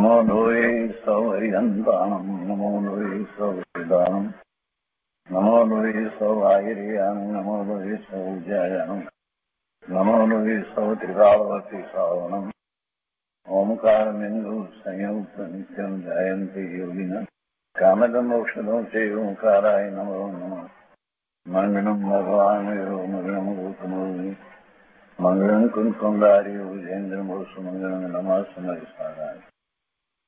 നമോ ദോയേ സൗഹരിദന്താണം നമോ ദോയേ സൗഹരിദാനം നമോ ദോയേ സൗഹായിരിയാണ് നമോ ദോയേ സൗജായണം നമോ ദോയേ സൗ ത്രികാളവത്തി ശ്രാവണം ഓംകാരമെന്തു സംയുക്ത നിത്യം ജയന്തി യോഗിന കാമകമോക്ഷതം ഓംകാരായ നമോ നമ മംഗളം ഭഗവാനയോ മംഗളം കൂട്ടുമോനി മംഗളം കുൻകൊണ്ടാരിയോ ജയന്ദ്രമോസുമംഗളം നമാസമരിസ്ഥാനായി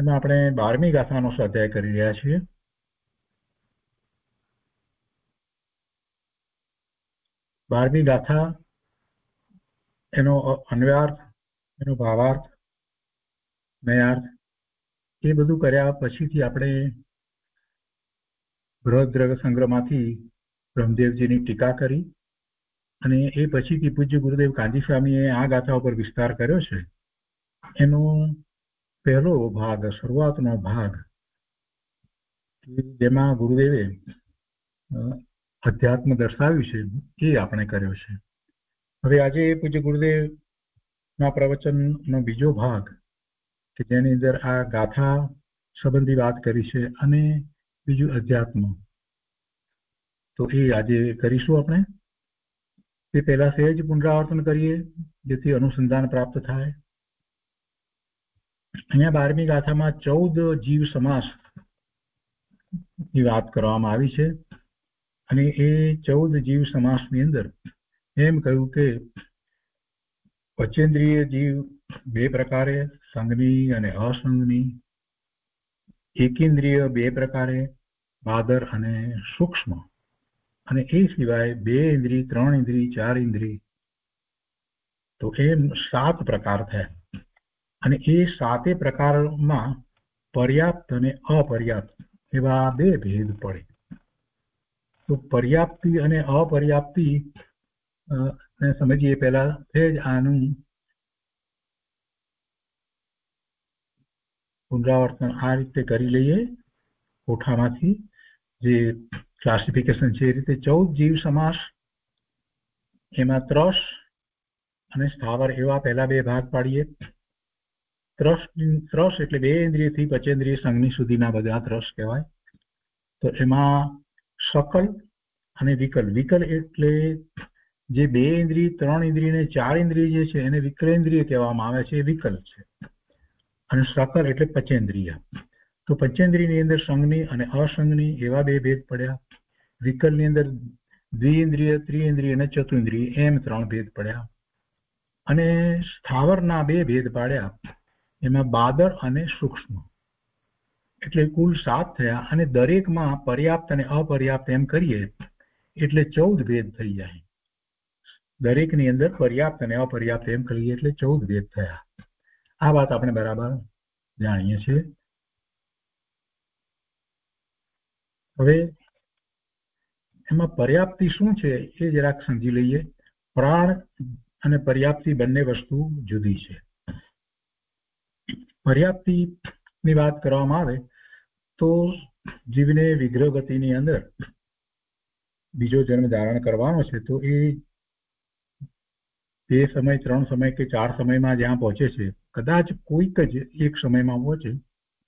એમાં આપણે બારમી ગાથાનો સ્વાધ્યાય કરી રહ્યા છીએ બારમી ગાથા એનો અન્વયાર્થ એનો ભાવાર્થ નયાર્થ એ બધું કર્યા પછીથી આપણે બૃહદ્રગ સંગ્રહમાંથી બ્રહ્મદેવજીની ટીકા કરી અને એ પછીથી પૂજ્ય ગુરુદેવ કાંજી સ્વામીએ આ ગાથા ઉપર વિસ્તાર કર્યો છે એનું પહેલો ભાગ શરૂઆતનો ભાગ જેમાં ગુરુદેવે અધ્યાત્મ દર્શાવ્યું છે એ આપણે કર્યો છે હવે આજે પૂજ્ય ગુરુદેવના પ્રવચનનો બીજો ભાગ કે જેની અંદર આ ગાથા સંબંધી વાત કરી છે અને બીજું અધ્યાત્મ તો એ આજે કરીશું આપણે તે પહેલા સહેજ પુનરાવર્તન કરીએ જેથી અનુસંધાન પ્રાપ્ત થાય અહીંયા બારમી ગાથામાં ચૌદ જીવ સમાસ ની વાત કરવામાં આવી છે અને એ ચૌદ જીવ સમાસની અંદર એમ કહ્યું કે વચેન્દ્રિય જીવ બે પ્રકારે સંઘની અને અસંઘની એકેન્દ્રિય બે પ્રકારે ભાદર અને સૂક્ષ્મ અને એ સિવાય બે ઇન્દ્રિય ત્રણ ઇન્દ્રિય ચાર ઇન્દ્રિય તો એમ સાત પ્રકાર થયા અને એ સાતે પ્રકારમાં પર્યાપ્ત અને અપર્યાપ્ત એવા બે ભેદ પડે તો પર્યાપ્તિ અને અપર્યાપ્તિ સમજીએ પહેલા છે જ આનું પુનરાવર્તન આ રીતે કરી લઈએ કોઠામાંથી જે ક્લાસિફિકેશન છે એ રીતે ચૌદ જીવ સમાસ એમાં ત્રસ અને સ્થાવર એવા પહેલા બે ભાગ પાડીએ ત્રસ ત્રસ એટલે બે ઇન્દ્રિયથી પચેન્દ્રિય સંઘની સુધીના બધા ત્રસ કહેવાય તો એમાં સકલ અને વિકલ વિકલ એટલે જે બે ઇન્દ્રિય ત્રણ ઇન્દ્રિય ને ચાર ઇન્દ્રિય જે છે એને વિકલેન્દ્રિય કહેવામાં આવે છે એ વિકલ છે અને સકલ એટલે પચેન્દ્રિય તો પચેન્દ્રિયની અંદર સંઘની અને અસંઘની એવા બે ભેદ પડ્યા વિકલની અંદર દ્વિઇન્દ્રિય ત્રિઇન્દ્રિય અને ચતુઇન્દ્રિય એમ ત્રણ ભેદ પડ્યા અને સ્થાવરના બે ભેદ પાડ્યા એમાં બાદર અને સૂક્ષ્મ એટલે કુલ સાત થયા અને દરેકમાં પર્યાપ્ત અને અપર્યાપ્ત એમ કરીએ એટલે ચૌદ ભેદ થઈ જાય દરેકની અંદર પર્યાપ્ત અને અપર્યાપ્ત એમ કરીએ એટલે ચૌદ ભેદ થયા આ વાત આપણે બરાબર જાણીએ છીએ હવે એમાં પર્યાપ્તિ શું છે એ જરાક સમજી લઈએ પ્રાણ અને પર્યાપ્તિ બંને વસ્તુ જુદી છે પર્યાપ્તિની વાત કરવામાં આવે તો જીવને વિગ્રહ ગતિની અંદર બીજો જન્મ ધારણ કરવાનો છે તો એ બે સમય ત્રણ સમય કે ચાર સમયમાં જ્યાં પહોંચે છે કદાચ કોઈક જ એક સમયમાં પહોંચે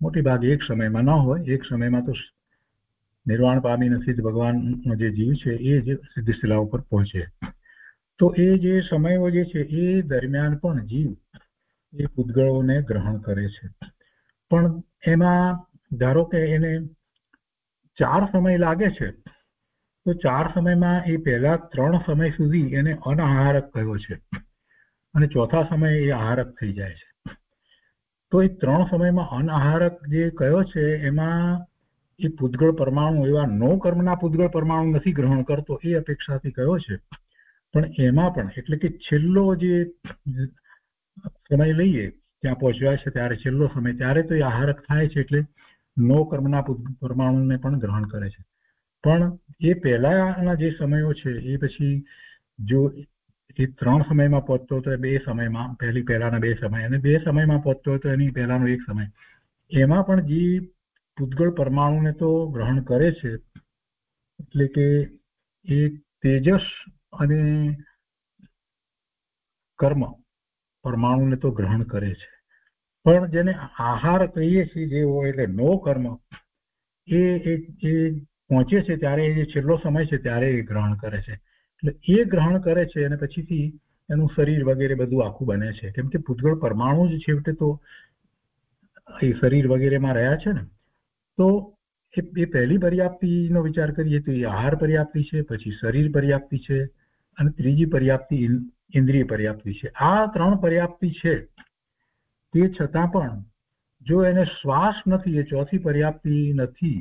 મોટી ભાગે એક સમયમાં ન હોય એક સમયમાં તો નિર્વાણ પામીને સિદ્ધ ભગવાનનો જે જીવ છે એ જ સિદ્ધશિલા ઉપર પહોંચે તો એ જે સમયો જે છે એ દરમિયાન પણ જીવ એ પૂતગળોને ગ્રહણ કરે છે પણ એમાં ધારો કે એને ચાર સમય લાગે છે તો ચાર સમયમાં એ પહેલા ત્રણ સમય સુધી એને અનાહારક કહ્યો છે અને ચોથા સમયે એ આહારક થઈ જાય છે તો એ ત્રણ સમયમાં અનાહારક જે કયો છે એમાં એ પૂતગળ પરમાણુ એવા નો કર્મના પૂતગળ પરમાણુ નથી ગ્રહણ કરતો એ અપેક્ષાથી કયો છે પણ એમાં પણ એટલે કે છેલ્લો જે સમય લઈએ ત્યાં પહોંચ્યા છે ત્યારે છેલ્લો સમય ત્યારે તો એ આહારક થાય છે એટલે નો કર્મના પરમાણુને પણ ગ્રહણ કરે છે પણ એ પહેલાના જે સમયો છે એ પછી જો એ ત્રણ સમયમાં પહોંચતો હતો બે સમયમાં પહેલી પહેલાના બે સમય અને બે સમયમાં પહોંચતો હતો એની પહેલાનો એક સમય એમાં પણ જે પૂતગળ પરમાણુને તો ગ્રહણ કરે છે એટલે કે એ તેજસ અને કર્મ પરમાણુને તો ગ્રહણ કરે છે પણ જેને આહાર કહીએ છીએ જેવો એટલે નો કર્મ એ જે પહોંચે છે ત્યારે એ છેલ્લો સમય છે ત્યારે એ ગ્રહણ કરે છે એટલે એ ગ્રહણ કરે છે અને પછીથી એનું શરીર વગેરે બધું આખું બને છે કેમ કે ભૂતગળ પરમાણુ જ છેવટે તો એ શરીર વગેરેમાં રહ્યા છે ને તો એ એ પહેલી પર્યાપ્તિનો વિચાર કરીએ તો એ આહાર પર્યાપ્તિ છે પછી શરીર પર્યાપ્તિ છે અને ત્રીજી પર્યાપ્તિ ઇન્દ્રિય પર્યાપ્તિ છે આ ત્રણ પર્યાપ્તિ છે તે છતાં પણ જો એને શ્વાસ નથી એ ચોથી પર્યાપ્તિ નથી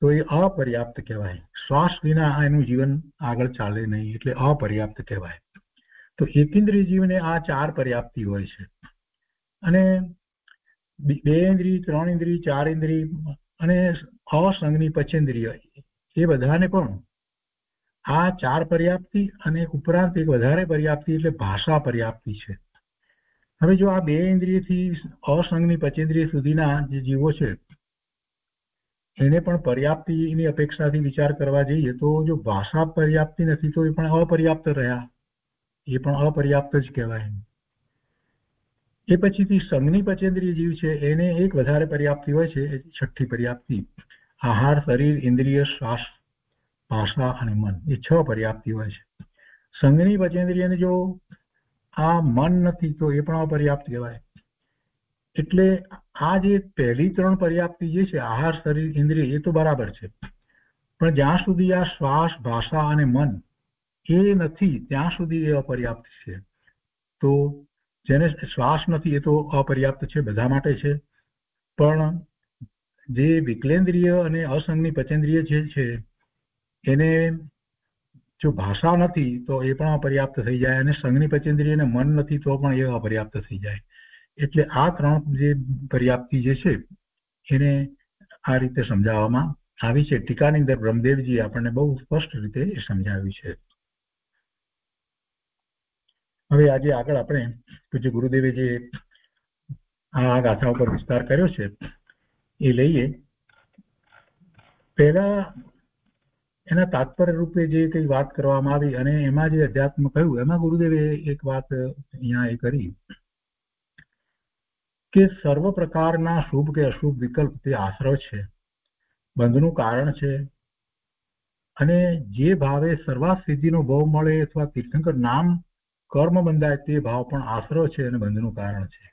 તો એ અપર્યાપ્ત કહેવાય શ્વાસ વિના એનું જીવન આગળ ચાલે નહીં એટલે અપર્યાપ્ત કહેવાય તો એકેન્દ્રિય જીવને આ ચાર પર્યાપ્તિ હોય છે અને બે ઇન્દ્રિય ત્રણ ઇન્દ્રિય ચાર ઇન્દ્રિય અને અસંગની પચેન્દ્રિય એ બધાને પણ આ ચાર પર્યાપ્તિ અને ઉપરાંત એક વધારે પર્યાપ્તિ એટલે ભાષા પર્યાપ્તિ છે હવે જો આ બે ઇન્દ્રિયથી અસંગની પચેન્દ્રિય સુધીના જે જીવો છે એને પણ પર્યાપ્તિની અપેક્ષાથી વિચાર કરવા જઈએ તો જો ભાષા પર્યાપ્તિ નથી તો એ પણ અપર્યાપ્ત રહ્યા એ પણ અપર્યાપ્ત જ કહેવાય એ પછીથી સંઘની પચેન્દ્રિય જીવ છે એને એક વધારે પર્યાપ્તિ હોય છે છઠ્ઠી પર્યાપ્તિ આહાર શરીર ઇન્દ્રિય શ્વાસ ભાષા અને મન એ છ પર્યાપ્તિ હોય છે સંઘની પચેન્દ્રિયની જો આ મન નથી તો એ પણ અપર્યાપ્ત કહેવાય એટલે આ જે પહેલી ત્રણ પર્યાપ્તિ જે છે આહાર શરીર ઇન્દ્રિય એ તો બરાબર છે પણ જ્યાં સુધી આ શ્વાસ ભાષા અને મન એ નથી ત્યાં સુધી એ અપર્યાપ્ત છે તો જેને શ્વાસ નથી એ તો અપર્યાપ્ત છે બધા માટે છે પણ જે વિકલેન્દ્રિય અને અસંઘની પચેન્દ્રિય જે છે એને જો ભાષા નથી તો એ પણ અપર્યાપ્ત થઈ જાય અને સંઘની પચેન્દ્રિય અને મન નથી તો પણ એ અપર્યાપ્ત થઈ જાય એટલે આ ત્રણ જે પર્યાપ્તિ જે છે એને આ રીતે સમજાવવામાં આવી છે ટીકાની અંદર બ્રહ્મદેવજી આપણને બહુ સ્પષ્ટ રીતે એ સમજાવ્યું છે હવે આજે આગળ આપણે જે ગુરુદેવે જે આ ગાથા ઉપર વિસ્તાર કર્યો છે એ લઈએ પહેલા એના તાત્પર્ય રૂપે જે કંઈ વાત કરવામાં આવી અને એમાં જે અધ્યાત્મ કહ્યું એમાં ગુરુદેવે એક વાત અહીંયા એ કરી કે સર્વ પ્રકારના શુભ કે અશુભ વિકલ્પ તે આશ્રય છે બંધનું કારણ છે અને જે ભાવે સર્વાસિદ્ધિનો ભવ મળે અથવા તીર્થંકર નામ કર્મ બંધાય તે ભાવ પણ આશ્રય છે અને બંધનું કારણ છે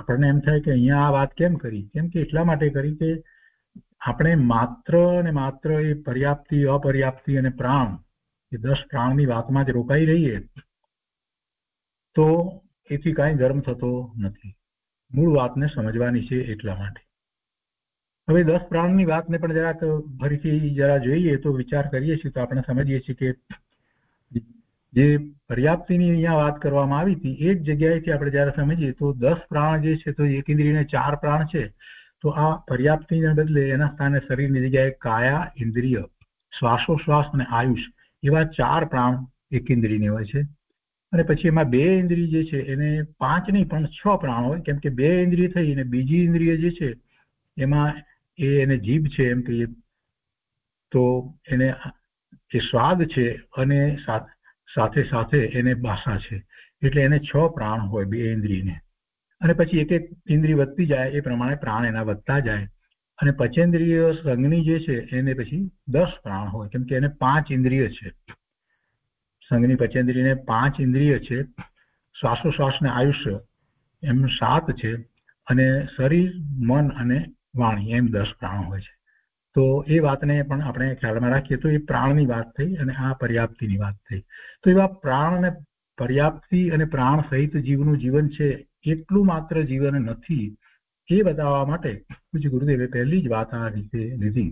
આપણને એમ થાય કે અહીંયા આ વાત કેમ કરી કેમ કે એટલા માટે કરી કે આપણે માત્ર ને માત્ર એ પર્યાપ્તિ અપર્યાપ્તિ અને પ્રાણ એ દસ પ્રાણની વાતમાં જ રોકાઈ રહીએ તો એથી કાંઈ ધર્મ થતો નથી મૂળ વાતને સમજવાની છે એટલા માટે હવે દસ પ્રાણની વાતને પણ જરાક ફરીથી જરા જોઈએ તો વિચાર કરીએ છીએ તો આપણે સમજીએ છીએ કે જે પર્યાપ્તિની અહીંયા વાત કરવામાં આવી હતી એ જ જગ્યાએથી આપણે જયારે સમજીએ તો દસ પ્રાણ જે છે તો એક ઇન્દ્રિયને ચાર પ્રાણ છે તો આ પર્યાપ્તિના બદલે એના સ્થાને શરીરની જગ્યાએ કાયા ઇન્દ્રિય શ્વાસોશ્વાસ અને આયુષ એવા ચાર પ્રાણ એક ઇન્દ્રિયને હોય છે અને પછી એમાં બે ઇન્દ્રિય જે છે એને પાંચ નહીં પણ છ પ્રાણ હોય કેમ કે બે ઇન્દ્રિય થઈ અને બીજી ઇન્દ્રિય જે છે એમાં એ એને જીભ છે એમ કહીએ તો એને જે સ્વાદ છે અને સાથે સાથે એને બાસા છે એટલે એને છ પ્રાણ હોય બે ઇન્દ્રિયને અને પછી એક એક ઇન્દ્રિય વધતી જાય એ પ્રમાણે પ્રાણ એના વધતા જાય અને પચેન્દ્રિય સંઘની જે છે એને પછી દસ પ્રાણ હોય કેમ કે એને પાંચ ઇન્દ્રિય છે સંઘની પચેન્દ્રિયને પાંચ ઇન્દ્રિય છે શ્વાસોશ્વાસને આયુષ્ય એમ સાત છે અને શરીર મન અને વાણી એમ દસ પ્રાણ હોય છે તો એ વાતને પણ આપણે ખ્યાલમાં રાખીએ તો એ પ્રાણની વાત થઈ અને આ પર્યાપ્તિની વાત થઈ તો એવા પ્રાણ અને પર્યાપ્તિ અને પ્રાણ સહિત જીવનું જીવન છે એટલું માત્ર જીવન નથી એ બતાવવા માટે પૂજ્ય ગુરુદેવે પહેલી જ વાત આ રીતે લીધી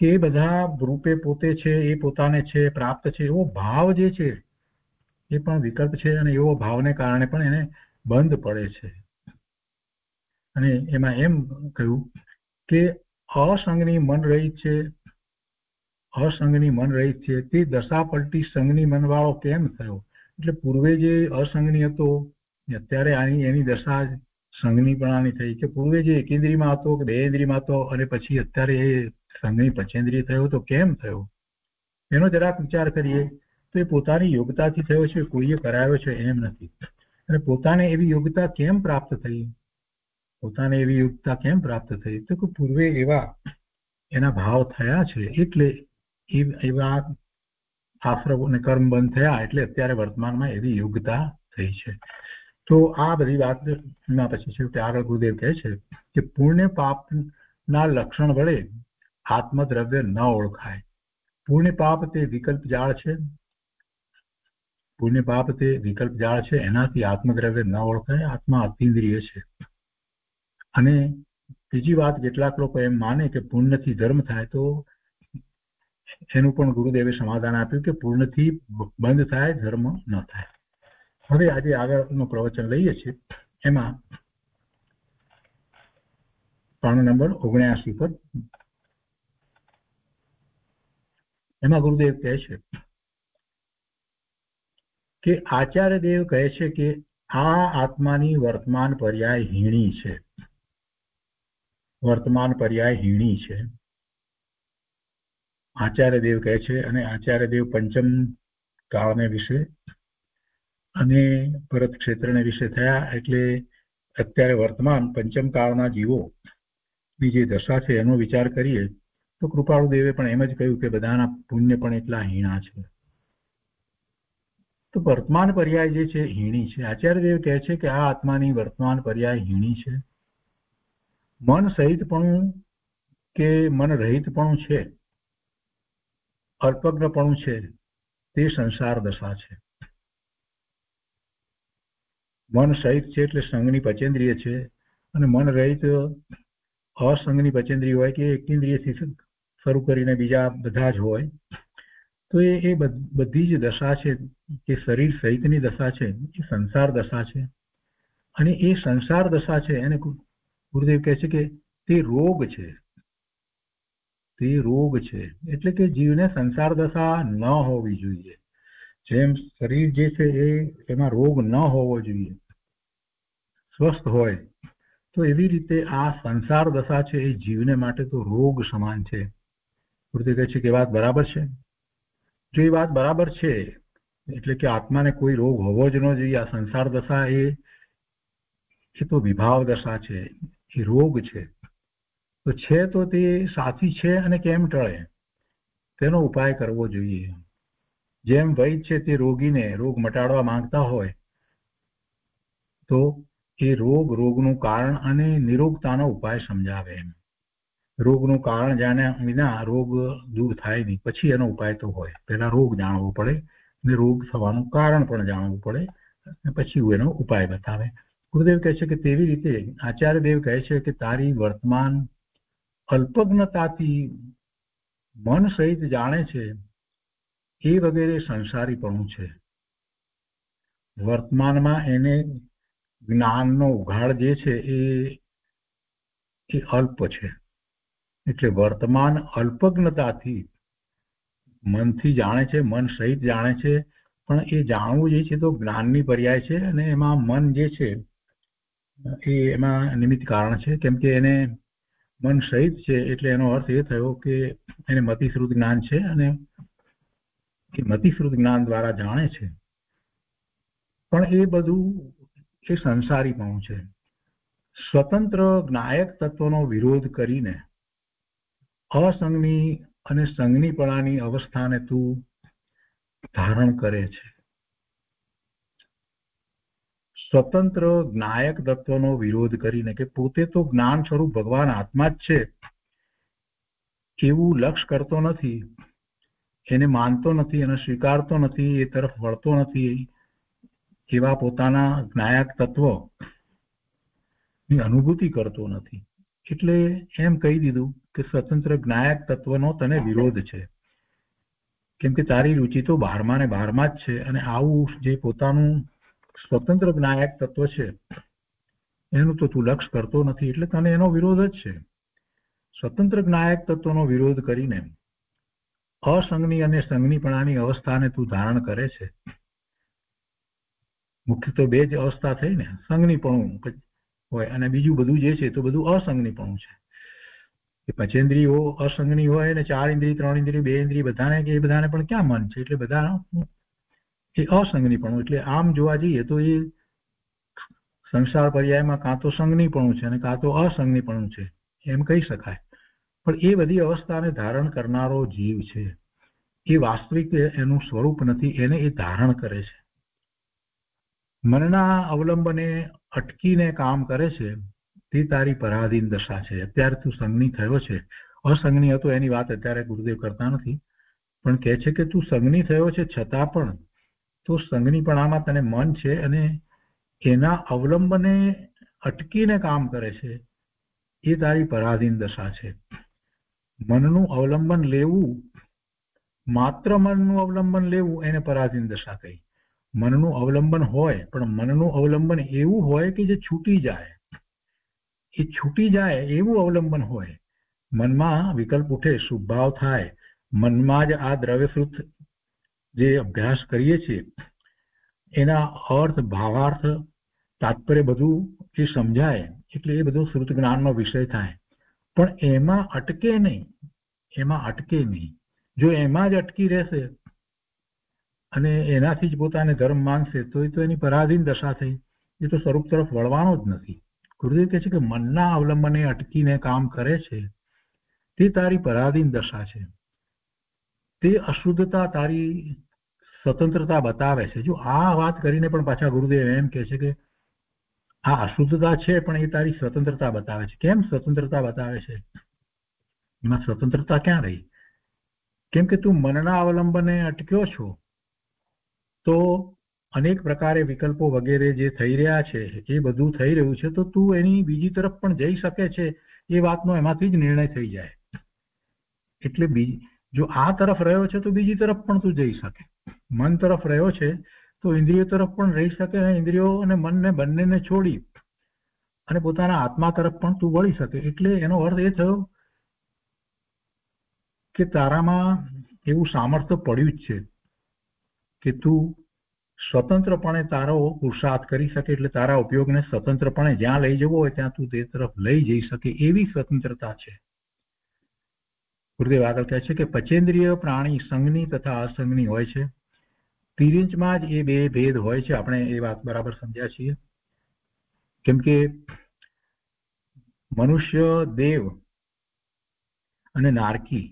કે એ બધા રૂપે પોતે છે એ પોતાને છે પ્રાપ્ત છે એવો ભાવ જે છે એ પણ વિકલ્પ છે અને એવો ભાવને કારણે પણ એને બંધ પડે છે અને એમાં એમ કહ્યું કે અસંગની મન રહી છે અસંગની મન રહી છે તે દશા પલટી સંઘની મનવાળો કેમ થયો એટલે પૂર્વે જે અસંગની હતો અત્યારે આની એની દશા જ થઈ કે પૂર્વે જે એકેન્દ્રીમાં હતો કે બેન્દ્રીમાં હતો અને પછી અત્યારે એ સંઘની પંચેન્દ્રિય થયો તો કેમ થયો એનો જરાક વિચાર કરીએ તો એ પોતાની યોગ્યતાથી થયો છે કોઈએ કરાયો છે એમ નથી અને પોતાને એવી યોગ્યતા કેમ પ્રાપ્ત થઈ પોતાને એવી યોગ્યતા કેમ પ્રાપ્ત થઈ તો કે પૂર્વે એવા એના ભાવ થયા છે એટલે એવા આશ્રમ અને કર્મ બંધ થયા એટલે અત્યારે વર્તમાનમાં એવી યોગ્યતા થઈ છે તો આ બધી વાત ના પછી છેવટે આગળ ગુરુદેવ કહે છે કે પુણ્ય પાપના લક્ષણ વડે આત્મદ્રવ્ય ન ઓળખાય પુણ્ય પાપ તે વિકલ્પ જાળ છે પુણ્ય પાપ તે વિકલ્પ જાળ છે એનાથી આત્મદ્રવ્ય ન ઓળખાય આત્મા અતિન્દ્રિય છે અને બીજી વાત કેટલાક લોકો એમ માને કે પુણ્યથી ધર્મ થાય તો એનું પણ ગુરુદેવે સમાધાન આપ્યું કે પૂર્ણથી બંધ થાય ધર્મ ન થાય હવે આજે આગળનું પ્રવચન લઈએ છીએ એમાં પાણું નંબર ઓગણ્યાસી પર એમાં ગુરુદેવ કહે છે કે આચાર્ય દેવ કહે છે કે આ આત્માની વર્તમાન પર્યાય હીણી છે વર્તમાન પર્યાય હીણી છે આચાર્ય દેવ કહે છે અને આચાર્ય દેવ પંચમ કાળને વિશે અને ભરત ક્ષેત્રને વિશે થયા એટલે અત્યારે વર્તમાન પંચમ કાળના જીવો ની જે દશા છે એનો વિચાર કરીએ તો કૃપાળુદેવે પણ એમ જ કહ્યું કે બધાના પુણ્ય પણ એટલા હીણા છે તો વર્તમાન પર્યાય જે છે હીણી છે આચાર્ય દેવ કહે છે કે આ આત્માની વર્તમાન પર્યાય હીણી છે મન સહિત સહિતપણું કે મન રહિત રહિતપણું છે અર્પગ્નપણું છે તે સંસાર દશા છે મન સહિત છે એટલે સંઘની પચેન્દ્રિય છે અને મન રહિત અસંઘની પચેન્દ્રિય હોય કે એકેન્દ્રિયથી શરૂ કરીને બીજા બધા જ હોય તો એ એ બધી જ દશા છે કે શરીર સહિતની દશા છે એ સંસાર દશા છે અને એ સંસાર દશા છે એને ગુરુદેવ કહે છે કે તે રોગ છે તે રોગ છે એટલે કે જીવને સંસાર દશા ન હોવી જોઈએ જેમ શરીર જે છે એ એમાં રોગ ન હોવો જોઈએ સ્વસ્થ હોય તો એવી રીતે આ સંસાર દશા છે એ જીવને માટે તો રોગ સમાન છે પૂરતી કહે છે કે વાત બરાબર છે જો એ વાત બરાબર છે એટલે કે આત્માને કોઈ રોગ હોવો જ ન જોઈએ આ સંસાર દશા એ એ તો વિભાવ દશા છે એ રોગ છે તો છે તો તે સાચી છે અને કેમ ટળે તેનો ઉપાય કરવો જોઈએ જેમ વૈદ તે રોગીને રોગ મટાડવા માંગતા હોય તો એ રોગ રોગનું કારણ અને નિરોગતાનો ઉપાય સમજાવે એમ રોગનું કારણ જાણ્યા વિના રોગ દૂર થાય નહીં પછી એનો ઉપાય તો હોય પહેલા રોગ જાણવો પડે અને રોગ થવાનું કારણ પણ જાણવું પડે અને પછી એનો ઉપાય બતાવે ગુરુદેવ કહે છે કે તેવી રીતે આચાર્ય દેવ કહે છે કે તારી વર્તમાન અલ્પજ્ઞતાથી મન સહિત જાણે છે એ વગેરે સંસારીપણું છે વર્તમાનમાં એને જ્ઞાનનો ઉઘાડ જે છે એ એ અલ્પ છે એટલે વર્તમાન અલ્પજ્ઞતાથી મનથી જાણે છે મન સહિત જાણે છે પણ એ જાણવું જે છે તો જ્ઞાનની પર્યાય છે અને એમાં મન જે છે એ એમાં નિમિત્ત કારણ છે કેમ કે એને મન સહિત છે એટલે એનો અર્થ એ થયો કે એને મતિશ્રુત જ્ઞાન છે અને કે મતિશ્રુત જ્ઞાન દ્વારા જાણે છે પણ એ બધું એ સંસારીપણું છે સ્વતંત્ર જ્ઞાયક તત્વનો વિરોધ કરીને અસંગની અને સંગનીપણાની અવસ્થાને તું ધારણ કરે છે સ્વતંત્ર જ્ઞાયક તત્વનો વિરોધ કરીને કે પોતે તો જ્ઞાન સ્વરૂપ ભગવાન આત્મા જ છે એવું લક્ષ કરતો નથી એને માનતો નથી એને સ્વીકારતો નથી એ તરફ વળતો નથી એવા પોતાના જ્ઞાયક તત્વ ની અનુભૂતિ કરતો નથી એટલે એમ કહી દીધું કે સ્વતંત્ર જ્ઞાયક તત્વનો તને વિરોધ છે કેમ કે તારી રુચિ તો બારમા ને બારમા જ છે અને આવું જે પોતાનું સ્વતંત્ર જ્ઞાયક તત્વ છે એનું તો તું લક્ષ કરતો નથી એટલે તને એનો વિરોધ જ છે સ્વતંત્ર જ્ઞાયક તત્વનો વિરોધ કરીને અસંગની અને સંગનીપણાની અવસ્થાને તું ધારણ કરે છે મુખ્ય તો બે જ અવસ્થા થઈ ને સંગનીપણું હોય અને બીજું બધું જે છે તો બધું અસંગનીપણું છે કે અસંગની હોય અને ચાર ઇન્દ્રિય ત્રણ ઇન્દ્રિય બે ઇન્દ્રિય બધાને કે એ બધાને પણ ક્યાં મન છે એટલે બધા એ અસંગનીપણું એટલે આમ જોવા જઈએ તો એ સંસાર પર્યાયમાં કાં તો સંગનીપણું છે અને કાં તો અસંગનીપણું છે એમ કહી શકાય પણ એ બધી અવસ્થાને ધારણ કરનારો જીવ છે એ વાસ્તવિક એનું સ્વરૂપ નથી એને એ ધારણ કરે છે મનના અવલંબને અટકીને કામ કરે છે તે તારી પરાધીન દશા છે અત્યારે તું સંગની થયો છે અસંગની હતો એની વાત અત્યારે ગુરુદેવ કરતા નથી પણ કહે છે કે તું સંગની થયો છે છતાં પણ તો સંગની તને મન છે અને એના અવલંબને અટકીને કામ કરે છે એ તારી પરાધીન દશા છે મનનું અવલંબન લેવું માત્ર મનનું અવલંબન લેવું એને પરાધીન દશા કહી મનનું અવલંબન હોય પણ મનનું અવલંબન એવું હોય કે જે છૂટી જાય એ છૂટી જાય એવું અવલંબન હોય મનમાં વિકલ્પ ઉઠે શુભભાવ થાય મનમાં જ આ દ્રવ્યસૃત જે અભ્યાસ કરીએ છીએ એના અર્થ ભાવાર્થ તાત્પર્ય બધું એ સમજાય એટલે એ બધું શ્રુત જ્ઞાનનો વિષય થાય પણ એમાં અટકે નહીં એમાં અટકે નહીં જો એમાં જ અટકી રહેશે અને એનાથી જ પોતાને ધર્મ માનશે તો એ તો એની પરાધીન દશા થઈ એ તો સ્વરૂપ તરફ વળવાનો જ નથી ગુરુદેવ કહે છે કે મનના અવલંબને અટકીને કામ કરે છે તે તારી પરાધીન દશા છે તે અશુદ્ધતા તારી સ્વતંત્રતા બતાવે છે જો આ વાત કરીને પણ પાછા ગુરુદેવ એમ કહે છે કે આ અશુદ્ધતા છે પણ એ તારી સ્વતંત્રતા બતાવે છે કેમ સ્વતંત્રતા બતાવે છે એમાં સ્વતંત્રતા ક્યાં રહી કેમ કે તું મનના અવલંબને અટક્યો છો તો અનેક પ્રકારે વિકલ્પો વગેરે જે થઈ રહ્યા છે એ બધું થઈ રહ્યું છે તો તું એની બીજી તરફ પણ જઈ શકે છે એ વાતનો એમાંથી જ નિર્ણય થઈ જાય એટલે બીજી જો આ તરફ રહ્યો છે તો બીજી તરફ પણ તું જઈ શકે મન તરફ રહ્યો છે તો ઇન્દ્રિયો તરફ પણ રહી શકે અને ઇન્દ્રિયો અને મનને બંનેને છોડી અને પોતાના આત્મા તરફ પણ તું વળી શકે એટલે એનો અર્થ એ થયો કે તારામાં એવું સામર્થ્ય પડ્યું જ છે કે તું સ્વતંત્રપણે તારો પુરુષાર્થ કરી શકે એટલે તારા ઉપયોગને સ્વતંત્રપણે જ્યાં લઈ જવો હોય ત્યાં તું તે તરફ લઈ જઈ શકે એવી સ્વતંત્રતા છે ગુરુદેવ આગળ કહે છે કે પચેન્દ્રિય પ્રાણી સંઘની તથા અસંઘની હોય છે તિર્યંજમાં જ એ બે ભેદ હોય છે આપણે એ વાત બરાબર સમજ્યા છીએ કેમ કે મનુષ્ય દેવ અને નારકી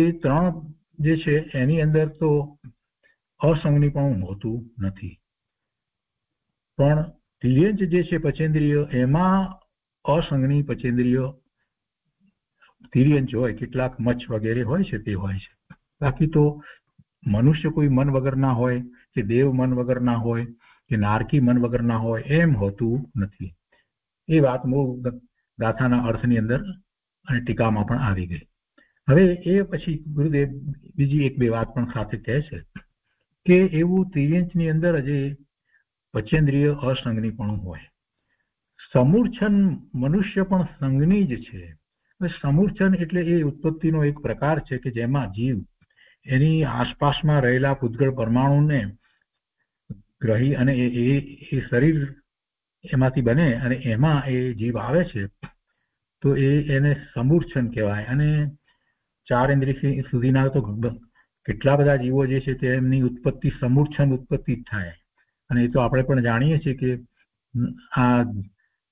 એ ત્રણ જે છે એની અંદર તો અસંગનીપણું હોતું નથી પણ ધીરજ જે છે પચેન્દ્રિય એમાં અસંગની પચેન્દ્રિય ધીર્યંચ હોય કેટલાક મચ્છ વગેરે હોય છે તે હોય છે બાકી તો મનુષ્ય કોઈ મન વગરના હોય કે દેવ મન વગરના હોય કે નારકી મન વગરના હોય એમ હોતું નથી એ વાત મૂળ ગાથાના અર્થની અંદર અને ટીકામાં પણ આવી ગઈ હવે એ પછી ગુરુદેવ બીજી એક બે વાત પણ સાથે કહે છે કે એવું ત્રિવેંચની અંદર જે પચેન્દ્રિય અસંગની પણ હોય સમૂર્છન મનુષ્ય પણ સંગની જ છે સમૂર્છન એટલે એ ઉત્પત્તિનો એક પ્રકાર છે કે જેમાં જીવ એની આસપાસમાં રહેલા ભૂતગળ પરમાણુને ગ્રહી અને એ એ શરીર એમાંથી બને અને એમાં એ જીવ આવે છે તો એ એને સમૂર્છન કહેવાય અને ચાર ઇન્દ્રિય સુધીના તો કેટલા બધા જીવો જે છે તે એમની ઉત્પત્તિ સમૂર્છન ઉત્પત્તિ થાય અને એ તો આપણે પણ જાણીએ છીએ કે આ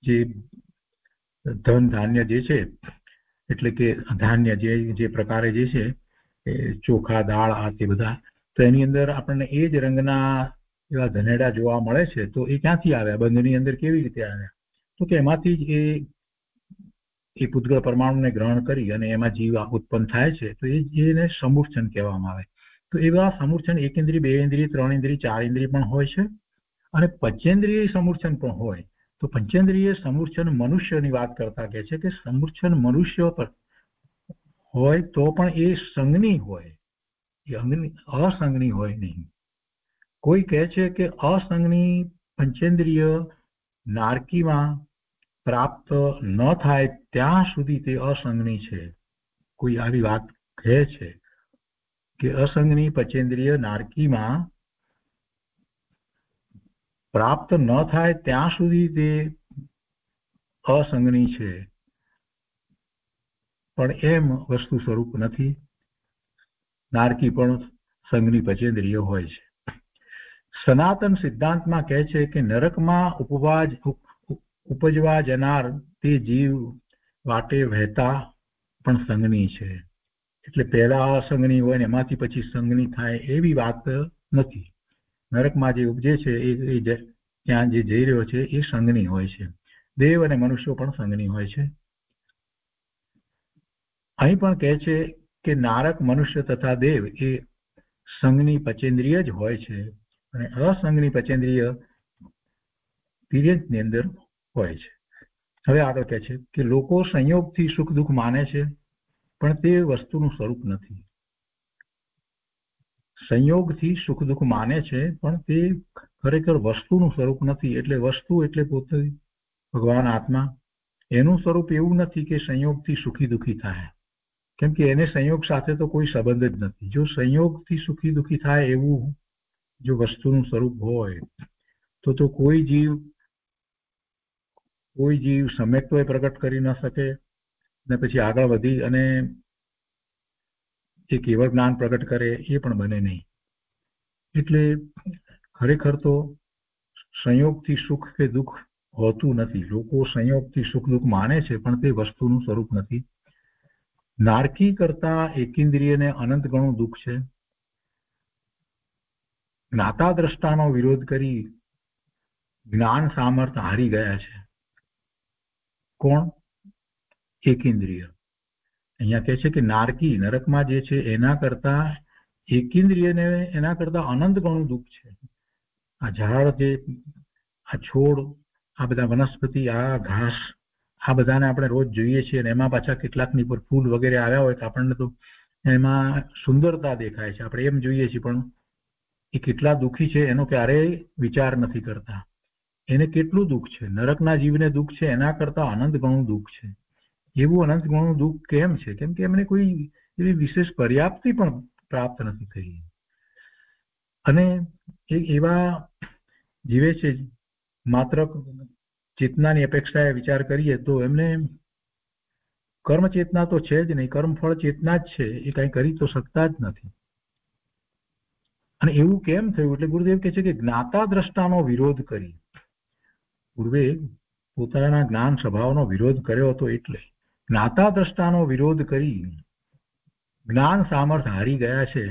જે ધન ધાન્ય જે છે એટલે કે ધાન્ય જે જે પ્રકારે જે છે ચોખા દાળ આ તે બધા તો એની અંદર આપણને એ જ રંગના એવા ધનેડા જોવા મળે છે તો એ ક્યાંથી આવ્યા બંધની અંદર કેવી રીતે આવ્યા તો કે એમાંથી જ એ એ પૂતગળ પરમાણુને ગ્રહણ કરી અને એમાં જીવ ઉત્પન્ન થાય છે તો એ એને સમૂર્છન કહેવામાં આવે તો એવા સમૂર્છન એક ઇન્દ્રિય બે ઇન્દ્રિય ત્રણ ઇન્દ્રિય ચાર ઇન્દ્રિય પણ હોય છે અને પંચેન્દ્રિય સમૂર્છન પણ હોય તો પંચેન્દ્રિય સમૂર્છન મનુષ્યની વાત કરતા કહે છે કે સમૂર્છન મનુષ્ય પર હોય તો પણ એ સંજ્ઞી હોય એ અંગની અસંજ્ઞી હોય નહીં કોઈ કહે છે કે અસંજ્ઞી પંચેન્દ્રિય નારકીમાં પ્રાપ્ત ન થાય ત્યાં સુધી તે અસંજ્ઞી છે કોઈ આવી વાત કહે છે કે અસંજ્ઞી પંચેન્દ્રિય નારકીમાં પ્રાપ્ત ન થાય ત્યાં સુધી તે અસંજ્ઞી છે પણ એમ વસ્તુ સ્વરૂપ નથી નારકી પણ સંઘની પચેન્દ્રિય હોય છે સનાતન સિદ્ધાંતમાં કહે છે કે નરકમાં ઉપવાજ ઉપજવા જનાર તે જીવ વાટે વહેતા પણ સંઘની છે એટલે પહેલા અસંગની હોય ને એમાંથી પછી સંગની થાય એવી વાત નથી નરકમાં જે ઉપજે છે એ ત્યાં જે જઈ રહ્યો છે એ સંગની હોય છે દેવ અને મનુષ્યો પણ સંગની હોય છે અહીં પણ કહે છે કે નારક મનુષ્ય તથા દેવ એ સંઘની પચેન્દ્રિય જ હોય છે અને અસંઘની પચેન્દ્રિય પીરિયડની અંદર હોય છે હવે આગળ કહે છે કે લોકો સંયોગથી સુખ દુઃખ માને છે પણ તે વસ્તુનું સ્વરૂપ નથી સંયોગથી સુખ દુઃખ માને છે પણ તે ખરેખર વસ્તુનું સ્વરૂપ નથી એટલે વસ્તુ એટલે પોતે ભગવાન આત્મા એનું સ્વરૂપ એવું નથી કે સંયોગથી સુખી દુઃખી થાય કેમ કે એને સંયોગ સાથે તો કોઈ સંબંધ જ નથી જો સંયોગથી સુખી દુઃખી થાય એવું જો વસ્તુનું સ્વરૂપ હોય તો તો કોઈ જીવ કોઈ જીવ એ પ્રગટ કરી ન શકે ને પછી આગળ વધી અને જે કેવળ જ્ઞાન પ્રગટ કરે એ પણ બને નહીં એટલે ખરેખર તો સંયોગથી સુખ કે દુઃખ હોતું નથી લોકો સંયોગથી સુખ દુઃખ માને છે પણ તે વસ્તુનું સ્વરૂપ નથી નારકી કરતા એકેન્દ્રિયને અનંત ગણું દુઃખ છે જ્ઞાતા દ્રષ્ટાનો વિરોધ કરી જ્ઞાન સામર્થ્ય હારી ગયા છે કોણ એકેન્દ્રિય અહીંયા કહે છે કે નારકી નરકમાં જે છે એના કરતા એકેન્દ્રિયને એના કરતા અનંત ગણું દુઃખ છે આ ઝાડ જે આ છોડ આ બધા વનસ્પતિ આ ઘાસ આ બધાને આપણે રોજ જોઈએ છીએ અને એમાં પાછા કેટલાકની પર ફૂલ વગેરે આવ્યા હોય તો આપણને તો એમાં સુંદરતા દેખાય છે આપણે એમ જોઈએ છીએ પણ એ કેટલા દુઃખી છે એનો ક્યારેય વિચાર નથી કરતા એને કેટલું દુઃખ છે નરકના જીવને દુઃખ છે એના કરતા અનંત ગણું દુઃખ છે એવું અનંત ગણું દુઃખ કેમ છે કેમ કે એમને કોઈ એવી વિશેષ પર્યાપ્તિ પણ પ્રાપ્ત નથી થઈ અને એ એવા જીવે છે માત્ર ચેતનાની અપેક્ષાએ વિચાર કરીએ તો એમને કર્મ ચેતના તો છે જ નહીં કર્મફળ ચેતના જ છે એ કંઈ કરી તો શકતા જ નથી અને એવું કેમ થયું એટલે ગુરુદેવ કહે છે કે જ્ઞાતા દ્રષ્ટાનો વિરોધ કરી ગુરુએ પોતાના જ્ઞાન સ્વભાવનો વિરોધ કર્યો હતો એટલે જ્ઞાતા દ્રષ્ટાનો વિરોધ કરી જ્ઞાન સામર્થ હારી ગયા છે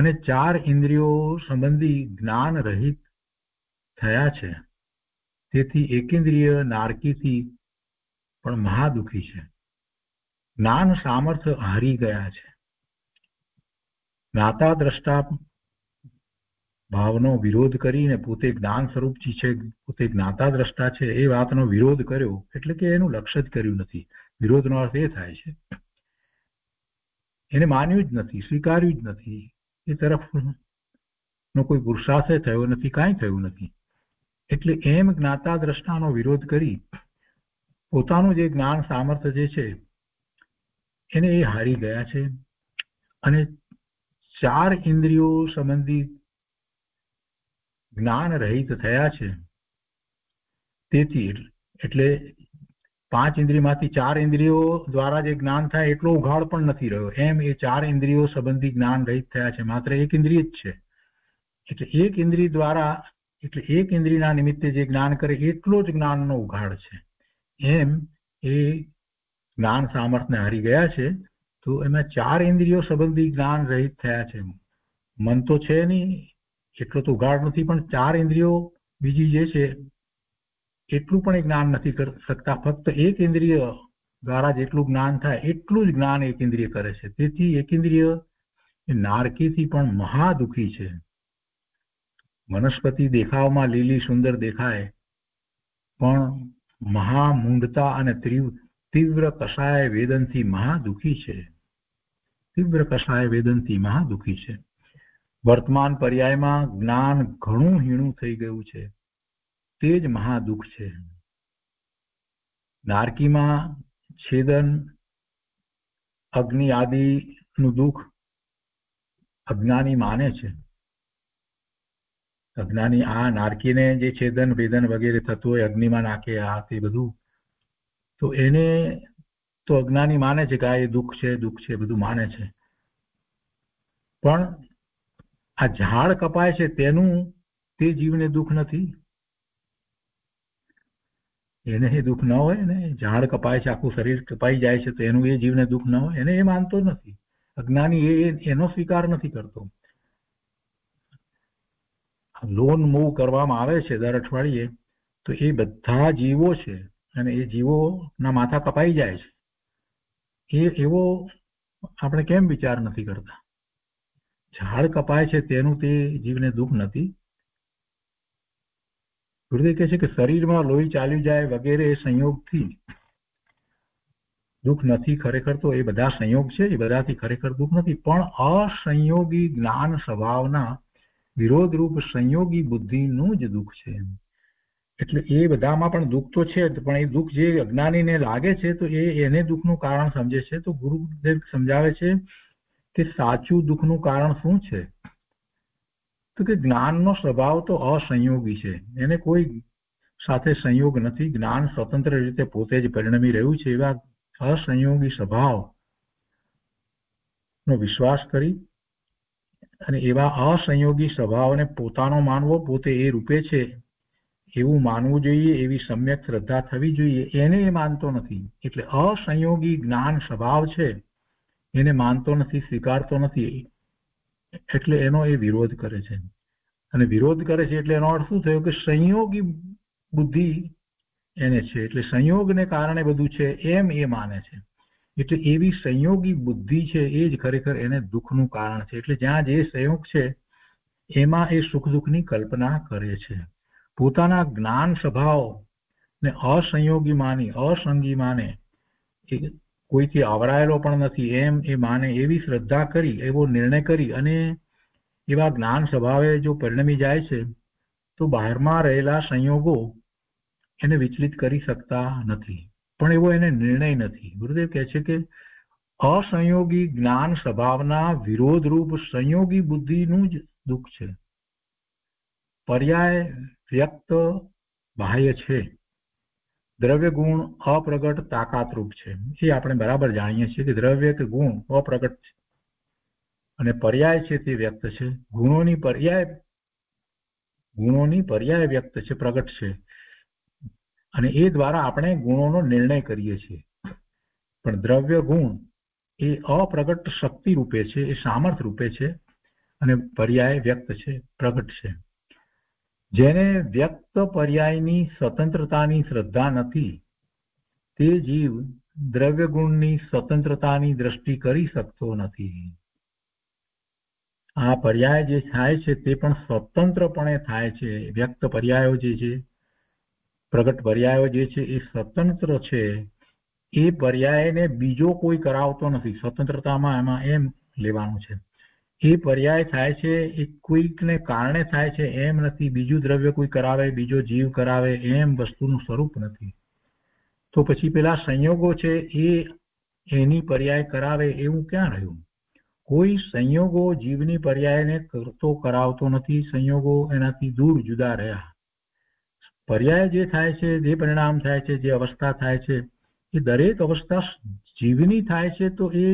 અને ચાર ઇન્દ્રિયો સંબંધી જ્ઞાન રહિત થયા છે તેથી એકેન્દ્રીય નારકીથી પણ મહાદુખી છે જ્ઞાન સામર્થ્ય હારી ગયા છે જ્ઞાતા દ્રષ્ટા ભાવનો વિરોધ કરીને પોતે જ્ઞાન સ્વરૂપ છે પોતે જ્ઞાતા દ્રષ્ટા છે એ વાતનો વિરોધ કર્યો એટલે કે એનું લક્ષ્ય જ કર્યું નથી વિરોધનો અર્થ એ થાય છે એને માન્યું જ નથી સ્વીકાર્યું જ નથી એ તરફ નો કોઈ પુરુષાશય થયો નથી કાંઈ થયું નથી એટલે એમ જ્ઞાતા દ્રષ્ટાનો વિરોધ કરી પોતાનું જે જ્ઞાન સામર્થ્ય જે છે એને એ હારી ગયા છે અને ચાર ઇન્દ્રિયો સંબંધી જ્ઞાન રહિત થયા છે તેથી એટલે પાંચ ઇન્દ્રિયમાંથી ચાર ઇન્દ્રિયો દ્વારા જે જ્ઞાન થાય એટલો ઉઘાડ પણ નથી રહ્યો એમ એ ચાર ઇન્દ્રિયો સંબંધી જ્ઞાન રહિત થયા છે માત્ર એક ઇન્દ્રિય જ છે એટલે એક ઇન્દ્રિય દ્વારા એટલે એક ઇન્દ્રિયના નિમિત્તે જે જ્ઞાન કરે એટલો જ જ્ઞાનનો ઉઘાડ છે એમ એ જ્ઞાન સામર્થ્યને હારી ગયા છે તો એમાં ચાર ઇન્દ્રિયો સંબંધી જ્ઞાન રહિત થયા છે મન તો છે નહીં એટલો તો ઉઘાડ નથી પણ ચાર ઇન્દ્રિયો બીજી જે છે એટલું પણ એ જ્ઞાન નથી કરી શકતા ફક્ત એક ઇન્દ્રિય દ્વારા જેટલું જ્ઞાન થાય એટલું જ જ્ઞાન એક ઇન્દ્રિય કરે છે તેથી એક ઇન્દ્રિય એ નારકીથી પણ મહાદુખી છે વનસ્પતિ દેખાવમાં લીલી સુંદર દેખાય પણ મહા મૂંઢતા અને તીવ્ર કસાય વેદનથી મહા દુઃખી છે તીવ્ર કસાય વેદનથી મહા દુઃખી છે વર્તમાન પર્યાયમાં જ્ઞાન ઘણું હીણું થઈ ગયું છે તે જ મહા દુઃખ છે નારકીમાં છેદન અગ્નિ આદિનું દુઃખ અજ્ઞાની માને છે અજ્ઞાની આ નારકીને જે છેદન વેદન વગેરે થતું હોય અગ્નિમાં નાખે આ તે બધું તો એને તો અજ્ઞાની માને છે કે આ એ દુઃખ છે દુઃખ છે બધું માને છે પણ આ ઝાડ કપાય છે તેનું તે જીવને દુઃખ નથી એને એ દુઃખ ન હોય ને ઝાડ કપાય છે આખું શરીર કપાઈ જાય છે તો એનું એ જીવને દુઃખ ન હોય એને એ માનતો નથી અજ્ઞાની એ એનો સ્વીકાર નથી કરતો લોન મૂવ કરવામાં આવે છે દર અઠવાડિયે તો એ બધા જીવો છે અને એ જીવોના માથા કપાઈ જાય છે એ એવો આપણે કેમ વિચાર નથી કરતા ઝાડ કપાય છે તેનું તે જીવને દુઃખ નથી ગુરુદેવ કહે છે કે શરીરમાં લોહી ચાલી જાય વગેરે એ સંયોગથી દુઃખ નથી ખરેખર તો એ બધા સંયોગ છે એ બધાથી ખરેખર દુઃખ નથી પણ અસંયોગી જ્ઞાન સ્વભાવના વિરોધરૂપ સંયોગી બુદ્ધિનું જ દુઃખ છે એટલે એ બધામાં પણ દુઃખ તો છે પણ એ દુઃખ જે અજ્ઞાનીને લાગે છે તો એને દુઃખનું કારણ સમજે છે તો ગુરુદેવ સમજાવે છે કે સાચું દુઃખનું કારણ શું છે તો કે જ્ઞાનનો સ્વભાવ તો અસંયોગી છે એને કોઈ સાથે સંયોગ નથી જ્ઞાન સ્વતંત્ર રીતે પોતે જ પરિણમી રહ્યું છે એવા અસંયોગી સ્વભાવ નો વિશ્વાસ કરી અને એવા અસંયોગી સ્વભાવને પોતાનો માનવો પોતે એ રૂપે છે એવું માનવું જોઈએ એવી સમ્યક શ્રદ્ધા થવી જોઈએ એને એ માનતો નથી એટલે અસંયોગી જ્ઞાન સ્વભાવ છે એને માનતો નથી સ્વીકારતો નથી એટલે એનો એ વિરોધ કરે છે અને વિરોધ કરે છે એટલે એનો અર્થ શું થયો કે સંયોગી બુદ્ધિ એને છે એટલે સંયોગને કારણે બધું છે એમ એ માને છે એટલે એવી સંયોગી બુદ્ધિ છે એ જ ખરેખર એને દુઃખનું કારણ છે એટલે જ્યાં જે સંયોગ છે એમાં એ સુખ દુઃખની કલ્પના કરે છે પોતાના જ્ઞાન સ્વભાવ ને અસંયોગી માની અસંગી માને એ કોઈથી આવરાયેલો પણ નથી એમ એ માને એવી શ્રદ્ધા કરી એવો નિર્ણય કરી અને એવા જ્ઞાન સ્વભાવે જો પરિણમી જાય છે તો બહારમાં રહેલા સંયોગો એને વિચલિત કરી શકતા નથી પણ એવો એને નિર્ણય નથી ગુરુદેવ કહે છે કે અસંયોગી જ્ઞાન સ્વભાવના વિરોધરૂપ સંયોગી બુદ્ધિનું જ દુઃખ છે પર્યાય વ્યક્ત બાહ્ય છે દ્રવ્ય ગુણ અપ્રગટ તાકાતરૂપ છે એ આપણે બરાબર જાણીએ છીએ કે દ્રવ્ય કે ગુણ અપ્રગટ છે અને પર્યાય છે તે વ્યક્ત છે ગુણોની પર્યાય ગુણોની પર્યાય વ્યક્ત છે પ્રગટ છે અને એ દ્વારા આપણે ગુણોનો નિર્ણય કરીએ છીએ પણ દ્રવ્ય ગુણ એ અપ્રગટ શક્તિ રૂપે છે એ સામર્થ રૂપે છે અને પર્યાય વ્યક્ત છે પ્રગટ છે જેને વ્યક્ત પર્યાયની સ્વતંત્રતાની શ્રદ્ધા નથી તે જીવ દ્રવ્ય ગુણની સ્વતંત્રતાની દ્રષ્ટિ કરી શકતો નથી આ પર્યાય જે થાય છે તે પણ સ્વતંત્રપણે થાય છે વ્યક્ત પર્યાયો જે છે પ્રગટ પર્યાયો જે છે એ સ્વતંત્ર છે એ પર્યાયને બીજો કોઈ કરાવતો નથી સ્વતંત્રતામાં એમાં એમ લેવાનું છે એ પર્યાય થાય છે એ કોઈકને કારણે થાય છે એમ નથી બીજું દ્રવ્ય કોઈ કરાવે બીજો જીવ કરાવે એમ વસ્તુનું સ્વરૂપ નથી તો પછી પેલા સંયોગો છે એ એની પર્યાય કરાવે એવું ક્યાં રહ્યું કોઈ સંયોગો જીવની પર્યાયને કરતો કરાવતો નથી સંયોગો એનાથી દૂર જુદા રહ્યા પર્યાય જે થાય છે જે પરિણામ થાય છે જે અવસ્થા થાય છે એ દરેક અવસ્થા જીવની થાય છે તો એ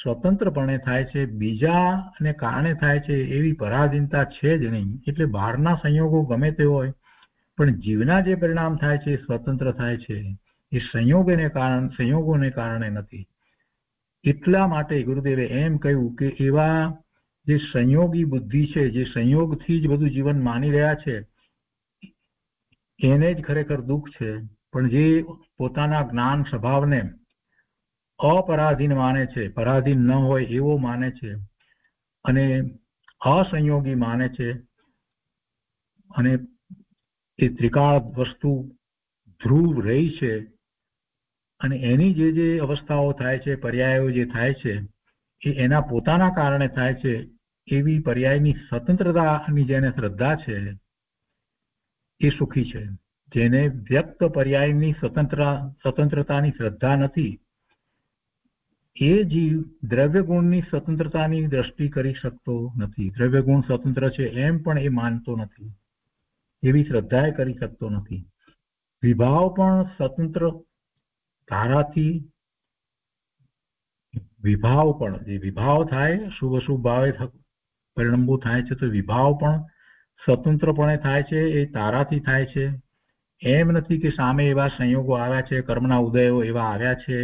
સ્વતંત્રપણે થાય છે બીજા બીજાને કારણે થાય છે એવી પરાધીનતા છે જ નહીં એટલે બહારના સંયોગો ગમે તે હોય પણ જીવના જે પરિણામ થાય છે એ સ્વતંત્ર થાય છે એ સંયોગને કારણે સંયોગોને કારણે નથી એટલા માટે ગુરુદેવે એમ કહ્યું કે એવા જે સંયોગી બુદ્ધિ છે જે સંયોગથી જ બધું જીવન માની રહ્યા છે એને જ ખરેખર દુઃખ છે પણ જે પોતાના જ્ઞાન સ્વભાવને અપરાધીન માને છે પરાધીન ન હોય એવો માને છે અને અસંયોગી માને છે અને એ ત્રિકાળ વસ્તુ ધ્રુવ રહી છે અને એની જે જે અવસ્થાઓ થાય છે પર્યાયો જે થાય છે એ એના પોતાના કારણે થાય છે એવી પર્યાયની સ્વતંત્રતાની જેને શ્રદ્ધા છે એ સુખી છે જેને વ્યક્ત પર્યાયની સ્વતંત્ર સ્વતંત્રતાની શ્રદ્ધા નથી એ જીવ દ્રવ્ય ગુણની સ્વતંત્રતાની દ્રષ્ટિ કરી શકતો નથી દ્રવ્ય ગુણ સ્વતંત્ર છે એમ પણ એ માનતો નથી એવી શ્રદ્ધા એ કરી શકતો નથી વિભાવ પણ સ્વતંત્ર ધારાથી વિભાવ પણ જે વિભાવ થાય શુભ અશુભ ભાવે પરિણંબો થાય છે તો વિભાવ પણ સ્વતંત્રપણે થાય છે એ તારાથી થાય છે એમ નથી કે સામે એવા સંયોગો આવ્યા છે કર્મના ઉદયો એવા આવ્યા છે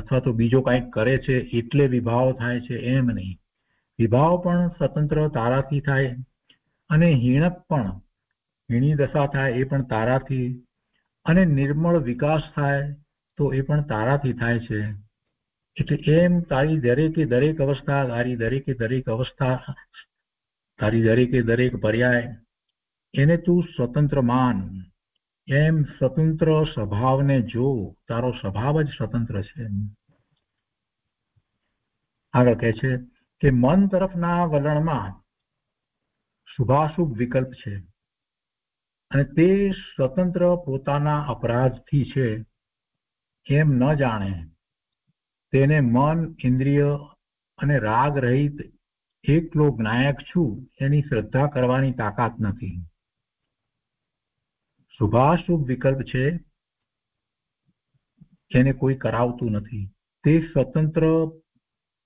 અથવા તો બીજો કાંઈક કરે છે એટલે વિભાવ થાય છે એમ નહીં વિભાવ પણ સ્વતંત્ર તારાથી થાય અને હીણપ પણ હીણી દશા થાય એ પણ તારાથી અને નિર્મળ વિકાસ થાય તો એ પણ તારાથી થાય છે એટલે એમ તારી દરેકે દરેક અવસ્થા તારી દરેકે દરેક અવસ્થા તારી દરેકે દરેક પર્યાય એને તું સ્વતંત્ર માન એમ સ્વતંત્ર સ્વભાવને જો તારો સ્વભાવ જ સ્વતંત્ર છે આગળ કહે છે કે મન તરફના વલણમાં શુભાશુભ વિકલ્પ છે અને તે સ્વતંત્ર પોતાના અપરાધથી છે એમ ન જાણે તેને મન ઇન્દ્રિય અને રાગ રહિત એકલો જ્ઞાયક છું એની શ્રદ્ધા કરવાની તાકાત નથી શુભાશુભ વિકલ્પ છે જેને કોઈ કરાવતું નથી તે સ્વતંત્ર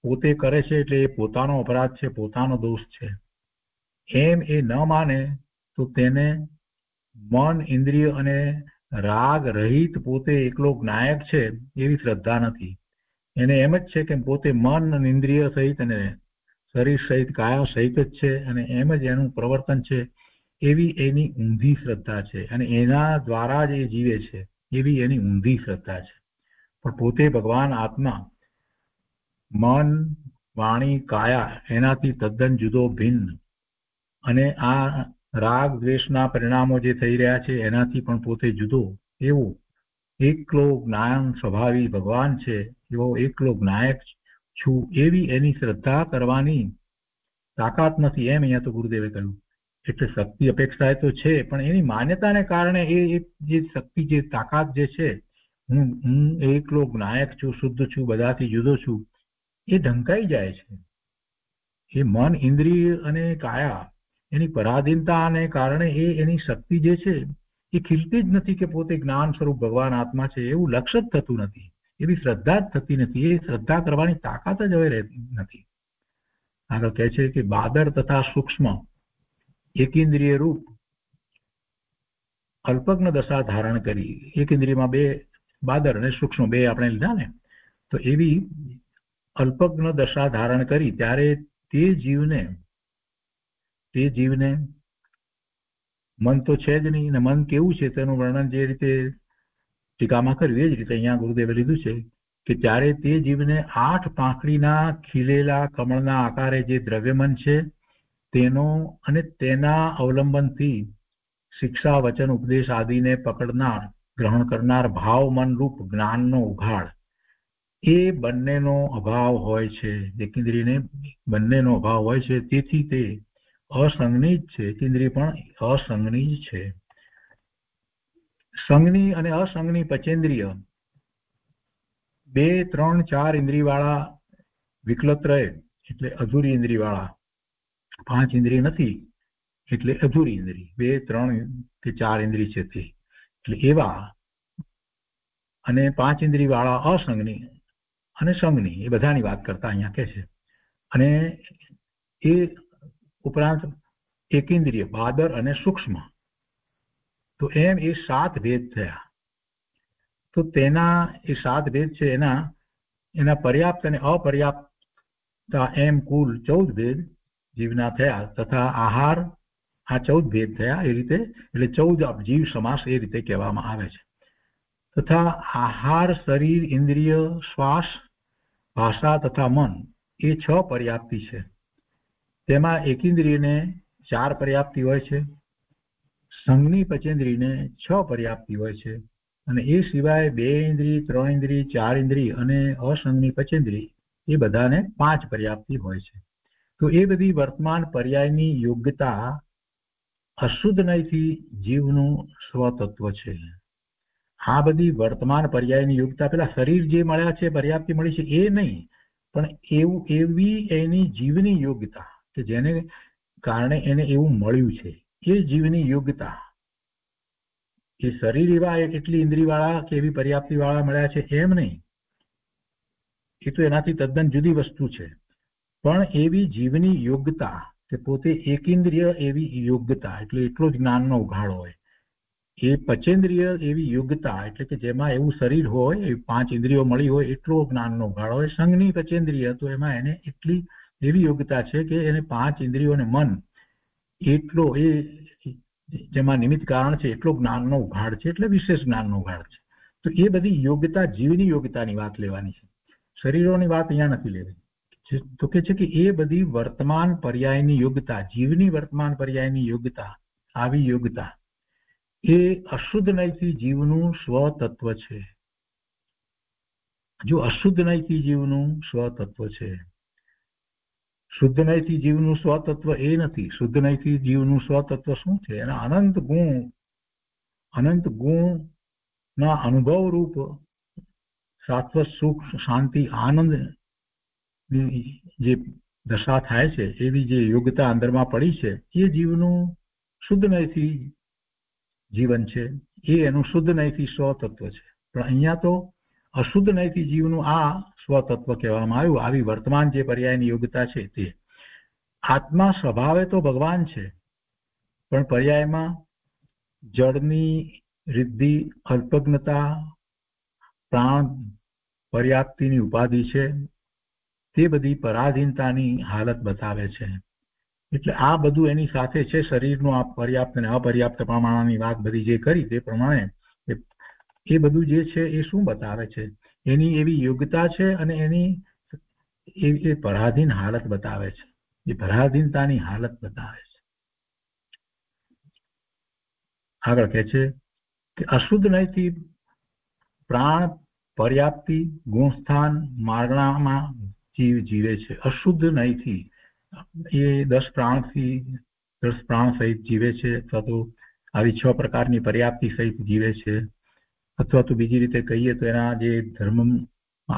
પોતે કરે છે એટલે એ પોતાનો અપરાધ છે પોતાનો દોષ છે એમ એ ન માને તો તેને મન ઇન્દ્રિય અને રાગ રહિત પોતે એકલો જ્ઞાયક છે એવી શ્રદ્ધા નથી એને એમ જ છે કે પોતે મન અને ઇન્દ્રિય સહિત અને શરીર સહિત કાયા સહિત જ છે અને એમ જ એનું પ્રવર્તન છે એવી એની ઊંધી શ્રદ્ધા છે અને એના દ્વારા જ એ જીવે છે એવી એની ઊંધી શ્રદ્ધા છે પણ પોતે ભગવાન આત્મા મન વાણી કાયા એનાથી તદ્દન જુદો ભિન્ન અને આ રાગ દ્વેષના પરિણામો જે થઈ રહ્યા છે એનાથી પણ પોતે જુદો એવો એકલો જ્ઞાન સ્વભાવી ભગવાન છે એવો એકલો જ્ઞાયક છું એવી એની શ્રદ્ધા કરવાની તાકાત નથી એમ અહીંયા તો ગુરુદેવે કહ્યું એટલે શક્તિ અપેક્ષા તો છે પણ એની માન્યતાને કારણે એ જે શક્તિ જે તાકાત જે છે હું હું એકલો નાયક છું શુદ્ધ છું બધાથી જુદો છું એ ઢંકાઈ જાય છે એ મન ઇન્દ્રિય અને કાયા એની પરાધીનતાને કારણે એ એની શક્તિ જે છે એ ખીલતી જ નથી કે પોતે જ્ઞાન સ્વરૂપ ભગવાન આત્મા છે એવું લક્ષ્ય જ થતું નથી એવી શ્રદ્ધા જ થતી નથી એ શ્રદ્ધા કરવાની તાકાત જ હવે નથી આગળ કહે છે કે બાદર તથા સૂક્ષ્મ એકેન્દ્રિય રૂપ અલ્પજ્ઞ દશા ધારણ કરી એકેન્દ્રિયમાં બે બાદર અને સૂક્ષ્મ બે આપણે લીધા ને તો એવી અલ્પજ્ઞ દશા ધારણ કરી ત્યારે તે જીવને તે જીવને મન તો છે જ નહીં અને મન કેવું છે તેનું વર્ણન જે રીતે ટીકામાં કરી એ જ રીતે અહીંયા ગુરુદેવે લીધું છે કે ત્યારે તે જીવને આઠ પાંખડીના ખીલેલા કમળના આકારે જે દ્રવ્યમન છે તેનો અને તેના અવલંબનથી શિક્ષા વચન ઉપદેશ આદિને પકડનાર ગ્રહણ કરનાર ભાવ મન રૂપ જ્ઞાનનો ઉઘાડ એ બંનેનો અભાવ હોય છે એકેન્દ્રીને બંનેનો અભાવ હોય છે તેથી તે અસંગની છે એકેન્દ્રી પણ અસંગની છે સંજ્ઞી અને અસંજ્ઞી પચેન્દ્રિય બે ત્રણ ચાર ઇન્દ્રિયવાળા વિકલત રહે એટલે અધૂરી ઇન્દ્રિયવાળા પાંચ ઇન્દ્રિય નથી એટલે અધૂરી ઇન્દ્રિય બે ત્રણ કે ચાર ઇન્દ્રિય છે તે એટલે એવા અને પાંચ ઇન્દ્રિયવાળા અસંજ્ઞી અને સંઘની એ બધાની વાત કરતા અહીંયા કે છે અને એ ઉપરાંત એકેન્દ્રિય બાદર અને સૂક્ષ્મ તો એમ એ સાત ભેદ થયા તો તેના એ સાત ભેદ છે એના એના પર્યાપ્ત અને અપર્યાપ્તતા એમ કુલ ચૌદ ભેદ જીવના થયા તથા આહાર આ ચૌદ ભેદ થયા એ રીતે એટલે ચૌદ જીવ સમાસ એ રીતે કહેવામાં આવે છે તથા આહાર શરીર ઇન્દ્રિય શ્વાસ ભાષા તથા મન એ છ પર્યાપ્તિ છે તેમાં એકિન્દ્રિયને ચાર પર્યાપ્તિ હોય છે સંઘની પચેન્દ્રિયને છ પર્યાપ્તિ હોય છે અને એ સિવાય બે ઇન્દ્રિય ત્રણ ઇન્દ્રિય ચાર ઇન્દ્રિય અને અસંઘની પચેન્દ્રિય એ બધાને પાંચ પર્યાપ્તિ હોય છે તો એ બધી વર્તમાન પર્યાયની યોગ્યતા અશુદ્ધનયથી જીવનું સ્વતત્વ છે આ બધી વર્તમાન પર્યાયની યોગ્યતા પેલા શરીર જે મળ્યા છે પર્યાપ્તિ મળી છે એ નહીં પણ એવું એવી એની જીવની યોગ્યતા કે જેને કારણે એને એવું મળ્યું છે જે જીવની યોગ્યતા કે શરીર એવા કેટલી ઇન્દ્રિયવાળા કે એવી પર્યાપ્તિવાળા મળ્યા છે એમ નહીં એ તો એનાથી તદ્દન જુદી વસ્તુ છે પણ એવી જીવની યોગ્યતા કે પોતે એકેન્દ્રિય એવી યોગ્યતા એટલે એટલો જ્ઞાનનો ઉઘાડો હોય એ પચેન્દ્રિય એવી યોગ્યતા એટલે કે જેમાં એવું શરીર હોય એ પાંચ ઇન્દ્રિયો મળી હોય એટલો જ્ઞાનનો ઉઘાડો હોય સંઘની પચેન્દ્રિય તો એમાં એને એટલી એવી યોગ્યતા છે કે એને પાંચ ઇન્દ્રિયો અને મન એટલો એ જેમાં નિમિત્ત કારણ છે એટલો જ્ઞાનનો ઉઘાડ છે એટલે વિશેષ જ્ઞાનનો ઉઘાડ છે તો એ બધી યોગ્યતા જીવની યોગ્યતાની વાત લેવાની છે શરીરોની વાત અહીંયા નથી લેવી તો કે છે કે એ બધી વર્તમાન પર્યાયની યોગ્યતા જીવની વર્તમાન પર્યાયની યોગ્યતા આવી યોગ્યતા એ અશુદ્ધ નયથી જીવનું સ્વતત્વ છે જો અશુદ્ધ નૈતી જીવનું સ્વતત્વ છે શુદ્ધ નહીંથી જીવનું સ્વતત્વ એ નથી શુદ્ધ નહીંથી જીવનું સ્વતત્વ શું છે એના અનંત ગુણ અનંત ગુણના અનુભવ રૂપ શાશ્વત સુખ શાંતિ આનંદ જે દશા થાય છે એવી જે યોગ્યતા અંદરમાં પડી છે એ જીવનું શુદ્ધ નહીંથી જીવન છે એ એનું શુદ્ધ નહીંથી સ્વતત્વ છે પણ અહીંયા તો અશુદ્ધ નહીંથી જીવનું આ સ્વતત્વ કહેવામાં આવ્યું આવી વર્તમાન જે પર્યાયની યોગ્યતા છે તે આત્મા સ્વભાવે તો ભગવાન છે પણ પર્યાયમાં જળની રિદ્ધિ અલ્પજ્ઞતા પ્રાણ પર્યાપ્તિની ઉપાધિ છે તે બધી પરાધીનતાની હાલત બતાવે છે એટલે આ બધું એની સાથે છે શરીરનું આ પર્યાપ્ત અને અપર્યાપ્ત પ્રમાણની વાત બધી જે કરી તે પ્રમાણે એ બધું જે છે એ શું બતાવે છે એની એવી યોગ્યતા છે અને એની એ પરાધીન હાલત બતાવે છે એ પરાધીનતાની હાલત બતાવે છે આગળ કે છે કે અશુદ્ધ નહીંથી પ્રાણ પર્યાપ્તિ ગુણસ્થાન મારણામાં જીવ જીવે છે અશુદ્ધ નહીંથી એ દસ પ્રાણથી દસ પ્રાણ સહિત જીવે છે અથવા તો આવી છ પ્રકારની પર્યાપ્તિ સહિત જીવે છે અથવા તો બીજી રીતે કહીએ તો એના જે ધર્મ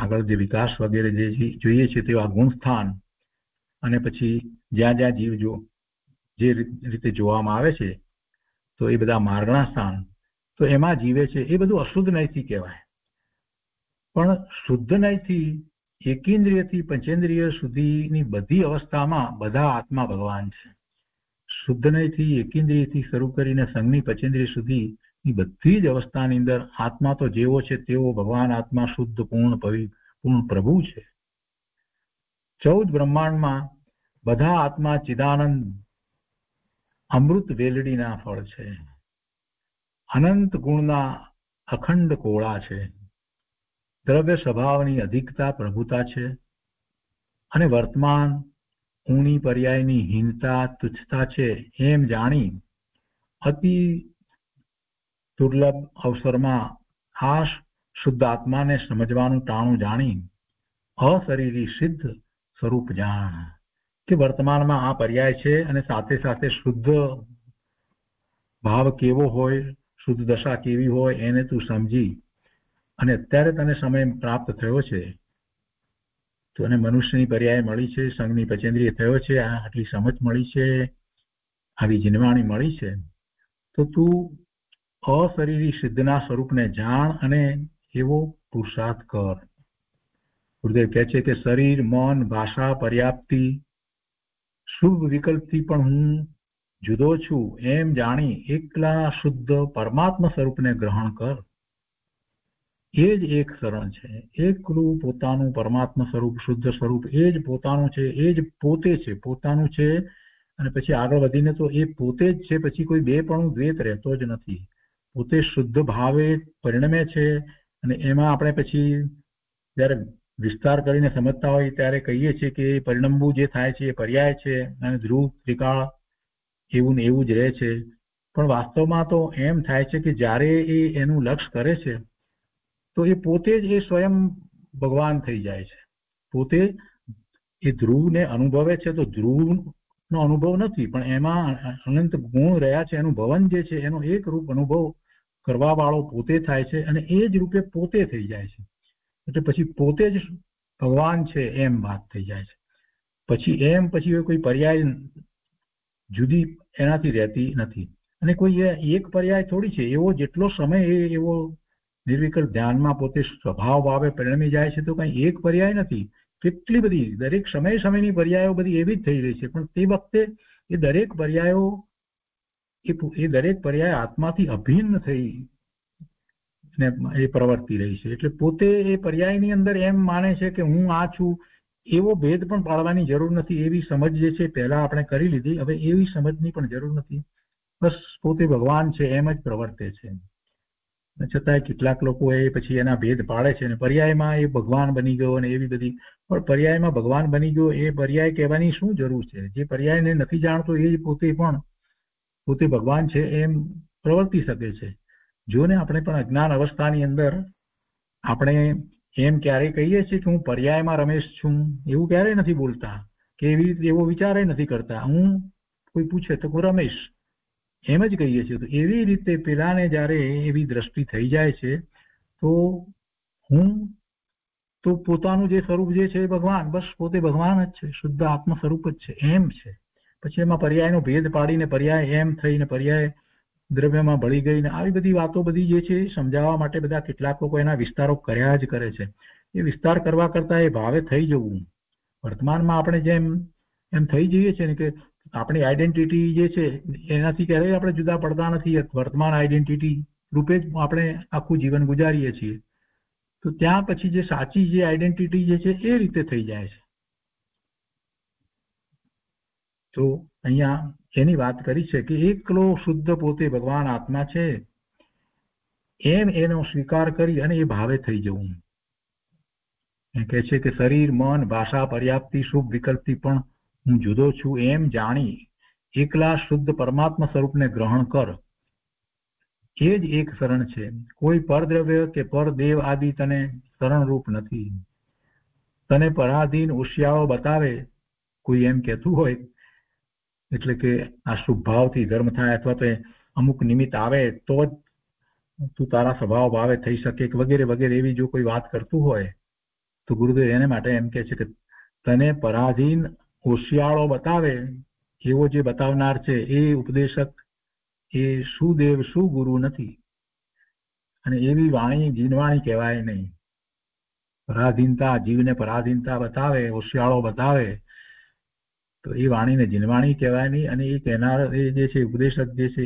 આગળ જે વિકાસ વગેરે જે જોઈએ છે તેવા ગુણસ્થાન અને પછી જ્યાં જ્યાં જીવ જો જે રીતે જોવામાં આવે છે તો એ બધા મારણા સ્થાન તો એમાં જીવે છે એ બધું અશુદ્ધ નયથી કહેવાય પણ શુદ્ધ નયથી એકેન્દ્રિયથી પંચેન્દ્રિય સુધીની બધી અવસ્થામાં બધા આત્મા ભગવાન છે શુદ્ધ નયથી એકેન્દ્રિયથી શરૂ કરીને સંઘની પંચેન્દ્રિય સુધી એ બધી જ અવસ્થાની અંદર આત્મા તો જેવો છે તેવો ભગવાન આત્મા શુદ્ધ પૂર્ણ પૂર્ણ પ્રભુ છે ચૌદ બ્રહ્માંડમાં બધા આત્મા ચિદાનંદ અમૃત વેલડીના ફળ છે અનંત ગુણના અખંડ કોળા છે દ્રવ્ય સ્વભાવની અધિકતા પ્રભુતા છે અને વર્તમાન ઊણી પર્યાયની હીનતા તુચ્છતા છે એમ જાણી અતિ દુર્લભ અવસરમાં આ શુદ્ધ આત્માને સમજવાનું ટાણું જાણી અશરીરી સિદ્ધ સ્વરૂપ જાણ કે વર્તમાનમાં આ પર્યાય છે અને સાથે સાથે શુદ્ધ ભાવ કેવો હોય શુદ્ધ દશા કેવી હોય એને તું સમજી અને અત્યારે તને સમય પ્રાપ્ત થયો છે તને મનુષ્યની પર્યાય મળી છે સંઘની પચેન્દ્રિય થયો છે આટલી સમજ મળી છે આવી જીનવાણી મળી છે તો તું અશરીરી સિદ્ધના સ્વરૂપને જાણ અને એવો પુરુષાર્થ કર ગુરુદેવ કહે છે કે શરીર મન ભાષા પર્યાપ્તિ શુભ વિકલ્પથી પણ હું જુદો છું એમ જાણી એકલા શુદ્ધ પરમાત્મા સ્વરૂપને ગ્રહણ કર એ જ એક શરણ છે એકલું પોતાનું પરમાત્મા સ્વરૂપ શુદ્ધ સ્વરૂપ એ જ પોતાનું છે એ જ પોતે છે પોતાનું છે અને પછી આગળ વધીને તો એ પોતે જ છે પછી કોઈ બે પણ દ્વેત રહેતો જ નથી પોતે શુદ્ધ ભાવે પરિણમે છે અને એમાં આપણે પછી જ્યારે વિસ્તાર કરીને સમજતા હોય ત્યારે કહીએ છીએ કે પરિણમવું જે થાય છે એ પર્યાય છે અને ધ્રુવ ત્રિકાળ એવું ને એવું જ રહે છે પણ વાસ્તવમાં તો એમ થાય છે કે જ્યારે એ એનું લક્ષ કરે છે તો એ પોતે જ એ સ્વયં ભગવાન થઈ જાય છે પોતે એ ધ્રુવને અનુભવે છે તો ધ્રુવનો અનુભવ નથી પણ એમાં અનંત ગુણ રહ્યા છે એનું ભવન જે છે એનો એક રૂપ અનુભવ કરવાવાળો પોતે થાય છે અને એ જ રૂપે પોતે થઈ જાય છે એટલે પછી પોતે જ ભગવાન છે એમ વાત થઈ જાય છે પછી એમ પછી કોઈ પર્યાય જુદી એનાથી રહેતી નથી અને કોઈ એક પર્યાય થોડી છે એવો જેટલો સમય એ એવો નિર્વિકલ્પ ધ્યાનમાં પોતે સ્વભાવ ભાવે પરિણમી જાય છે તો કંઈ એક પર્યાય નથી કેટલી બધી દરેક સમય સમયની પર્યાયો બધી એવી જ થઈ રહી છે પણ તે વખતે એ દરેક પર્યાયો કે એ દરેક પર્યાય આત્માથી અભિન્ન થઈ ને એ પ્રવર્તી રહી છે એટલે પોતે એ પર્યાયની અંદર એમ માને છે કે હું આ છું એવો ભેદ પણ પાડવાની જરૂર નથી એવી સમજ જે છે પહેલા આપણે કરી લીધી હવે એવી સમજની પણ જરૂર નથી બસ પોતે ભગવાન છે એમ જ પ્રવર્તે છે છતાંય કેટલાક લોકો એ પછી એના ભેદ પાડે છે અને પર્યાયમાં એ ભગવાન બની ગયો અને એવી બધી પણ પર્યાયમાં ભગવાન બની ગયો એ પર્યાય કહેવાની શું જરૂર છે જે પર્યાયને નથી જાણતો એ પોતે પણ પોતે ભગવાન છે એમ પ્રવર્તી શકે છે જો ને આપણે પણ અજ્ઞાન અવસ્થાની અંદર આપણે એમ ક્યારેય કહીએ છીએ કે હું પર્યાયમાં રમેશ છું એવું ક્યારેય નથી બોલતા કે એવી એવો વિચારે નથી કરતા હું કોઈ પૂછે તો હું રમેશ એમ જ કહીએ છીએ તો એવી રીતે પેલાને જ્યારે એવી દ્રષ્ટિ થઈ જાય છે તો હું તો પોતાનું જે સ્વરૂપ જે છે એ ભગવાન બસ પોતે ભગવાન જ છે શુદ્ધ આત્મ સ્વરૂપ જ છે એમ છે પછી એમાં પર્યાયનો ભેદ પાડીને પર્યાય એમ થઈને પર્યાય દ્રવ્યમાં ભળી ગઈને આવી બધી વાતો બધી જે છે એ સમજાવવા માટે બધા કેટલાક લોકો એના વિસ્તારો કર્યા જ કરે છે એ વિસ્તાર કરવા કરતા એ ભાવે થઈ જવું વર્તમાનમાં આપણે જેમ એમ થઈ જઈએ છે ને કે આપણી આઈડેન્ટિટી જે છે એનાથી ક્યારેય આપણે જુદા પડતા નથી વર્તમાન આઈડેન્ટિટી રૂપે જ આપણે આખું જીવન ગુજારીએ છીએ તો ત્યાં પછી જે સાચી જે આઈડેન્ટિટી જે છે એ રીતે થઈ જાય છે તો અહીંયા એની વાત કરી છે કે એકલો શુદ્ધ પોતે ભગવાન આત્મા છે એમ એનો સ્વીકાર કરી અને એ ભાવે થઈ જવું એ કહે છે કે શરીર મન ભાષા પર્યાપ્તિ શુભ વિકલ્પથી પણ હું જુદો છું એમ જાણી એકલા શુદ્ધ પરમાત્મા સ્વરૂપને ગ્રહણ કર એ જ એક શરણ છે કોઈ પરદ્રવ્ય કે પરદેવ આદિ તને શરણરૂપ નથી તને પરાધીન ઓશિયાઓ બતાવે કોઈ એમ કહેતું હોય એટલે કે આ શુભભાવથી ધર્મ થાય અથવા તો અમુક નિમિત્ત આવે તો જ તું તારા સ્વભાવ ભાવે થઈ શકે કે વગેરે વગેરે એવી જો કોઈ વાત કરતું હોય તો ગુરુદેવ એને માટે એમ કે છે કે તને પરાધીન હોશિયાળો બતાવે એવો જે બતાવનાર છે એ ઉપદેશક એ શું દેવ શું ગુરુ નથી અને એવી વાણી જીનવાણી કહેવાય નહીં પરાધીનતા જીવને પરાધીનતા બતાવે હોશિયાળો બતાવે તો એ વાણીને જીનવાણી કહેવાય અને એ કહેનાર એ જે છે ઉપદેશક જે છે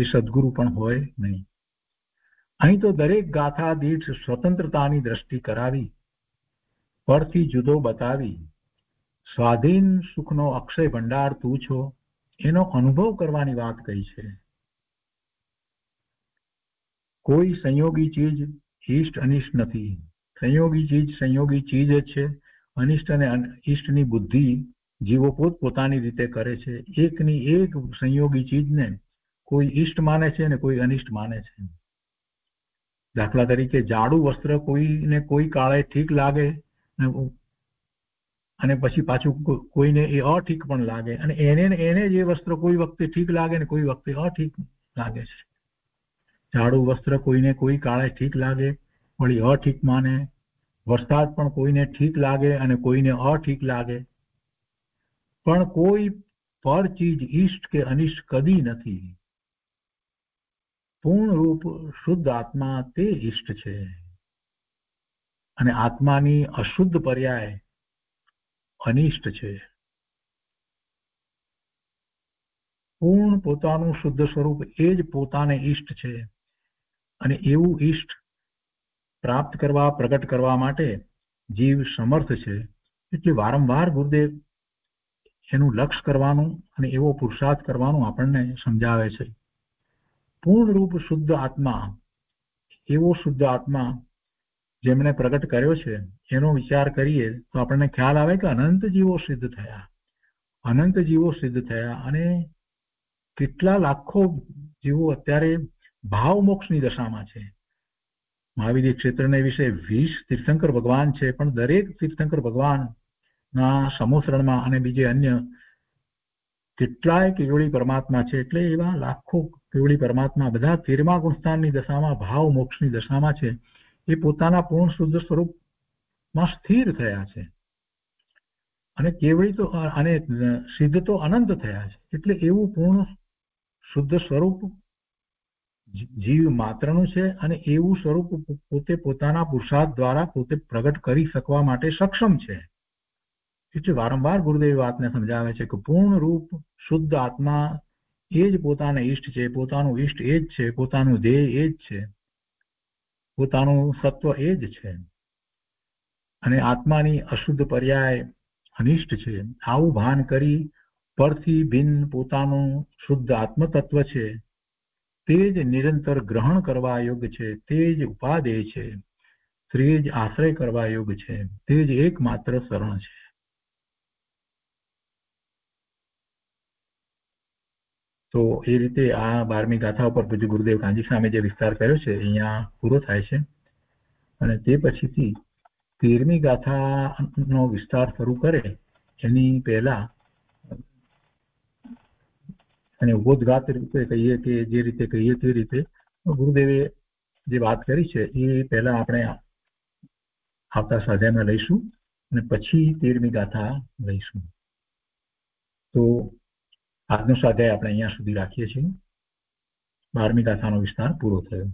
એ સદગુરુ પણ હોય નહીં અહીં તો દરેક ગાથા દીઠ સ્વતંત્રતાની દ્રષ્ટિ કરાવી પરથી જુદો બતાવી સ્વાધીન સુખનો અક્ષય ભંડાર તું છો એનો અનુભવ કરવાની વાત કહી છે કોઈ સંયોગી ચીજ ઈષ્ટ અનિષ્ટ નથી સંયોગી ચીજ સંયોગી ચીજ જ છે અનિષ્ટ અને ઈષ્ટની બુદ્ધિ જીવો પોત પોતાની રીતે કરે છે એકની એક સંયોગી ચીજને કોઈ ઈષ્ટ માને છે અને કોઈ અનિષ્ટ માને છે દાખલા તરીકે જાડું વસ્ત્ર કોઈને કોઈ કાળે ઠીક લાગે અને પછી પાછું કોઈને એ અઠીક પણ લાગે અને એને એને જે વસ્ત્ર કોઈ વખતે ઠીક લાગે ને કોઈ વખતે અઠીક લાગે છે જાડું વસ્ત્ર કોઈને કોઈ કાળે ઠીક લાગે વળી અઠીક માને વરસાદ પણ કોઈને ઠીક લાગે અને કોઈને અઠીક લાગે પણ કોઈ પર ચીજ ઈષ્ટ કે અનિષ્ટ કદી નથી પૂર્ણ રૂપ શુદ્ધ આત્મા તે ઈષ્ટ છે અને આત્માની અશુદ્ધ પર્યાય અનિષ્ટ છે પૂર્ણ પોતાનું શુદ્ધ સ્વરૂપ એ જ પોતાને ઈષ્ટ છે અને એવું ઈષ્ટ પ્રાપ્ત કરવા પ્રગટ કરવા માટે જીવ સમર્થ છે એટલે વારંવાર ગુરુદેવ એનું લક્ષ કરવાનું અને એવો પુરુષાર્થ કરવાનું આપણને સમજાવે છે પૂર્ણરૂપ શુદ્ધ આત્મા એવો શુદ્ધ આત્મા જેમણે પ્રગટ કર્યો છે એનો વિચાર કરીએ તો આપણને ખ્યાલ આવે કે અનંત જીવો સિદ્ધ થયા અનંત જીવો સિદ્ધ થયા અને કેટલા લાખો જીવો અત્યારે ભાવ મોક્ષની દશામાં છે મહાવીર ક્ષેત્રને વિશે વીસ તીર્થંકર ભગવાન છે પણ દરેક તીર્થંકર ભગવાન ના સમૂહસરણમાં અને બીજે અન્ય કેટલાય કેવળી પરમાત્મા છે એટલે એવા લાખો કેવળી પરમાત્મા બધા તેરમા ગુણસ્થાનની દશામાં ભાવ મોક્ષની દશામાં છે એ પોતાના પૂર્ણ શુદ્ધ સ્વરૂપમાં સ્થિર થયા છે અને કેવળી તો અને સિદ્ધ તો અનંત થયા છે એટલે એવું પૂર્ણ શુદ્ધ સ્વરૂપ જીવ માત્રનું છે અને એવું સ્વરૂપ પોતે પોતાના પુરુષાર્થ દ્વારા પોતે પ્રગટ કરી શકવા માટે સક્ષમ છે એટલે વારંવાર ગુરુદેવ વાતને સમજાવે છે કે પૂર્ણ રૂપ શુદ્ધ આત્મા એ જ પોતાના ઈષ્ટ છે પોતાનું ઈષ્ટ એ જ છે પોતાનું ધ્યેય એ જ છે પોતાનું સત્વ એ જ છે અને આત્માની અશુદ્ધ પર્યાય અનિષ્ટ છે આવું ભાન કરી પરથી ભિન્ન પોતાનું શુદ્ધ તત્વ છે તે જ નિરંતર ગ્રહણ કરવા યોગ્ય છે તે જ ઉપાદેય છે તે જ આશ્રય કરવા યોગ્ય છે તે જ એકમાત્ર શરણ છે તો એ રીતે આ બારમી ગાથા ઉપર પછી ગુરુદેવ કાંજી સામે જે વિસ્તાર કર્યો છે અહીંયા પૂરો થાય છે અને તે પછીથી તેરમી ગાથાનો વિસ્તાર શરૂ કરે એની પહેલા અને ઉદ્ઘાત રીતે કહીએ કે જે રીતે કહીએ તે રીતે ગુરુદેવે જે વાત કરી છે એ પહેલા આપણે આવતા સ્વાધ્યાયમાં લઈશું અને પછી તેરમી ગાથા લઈશું તો આજનો સ્વાધ્યાય આપણે અહીંયા સુધી રાખીએ છીએ બારમી કથાનો વિસ્તાર પૂરો થયો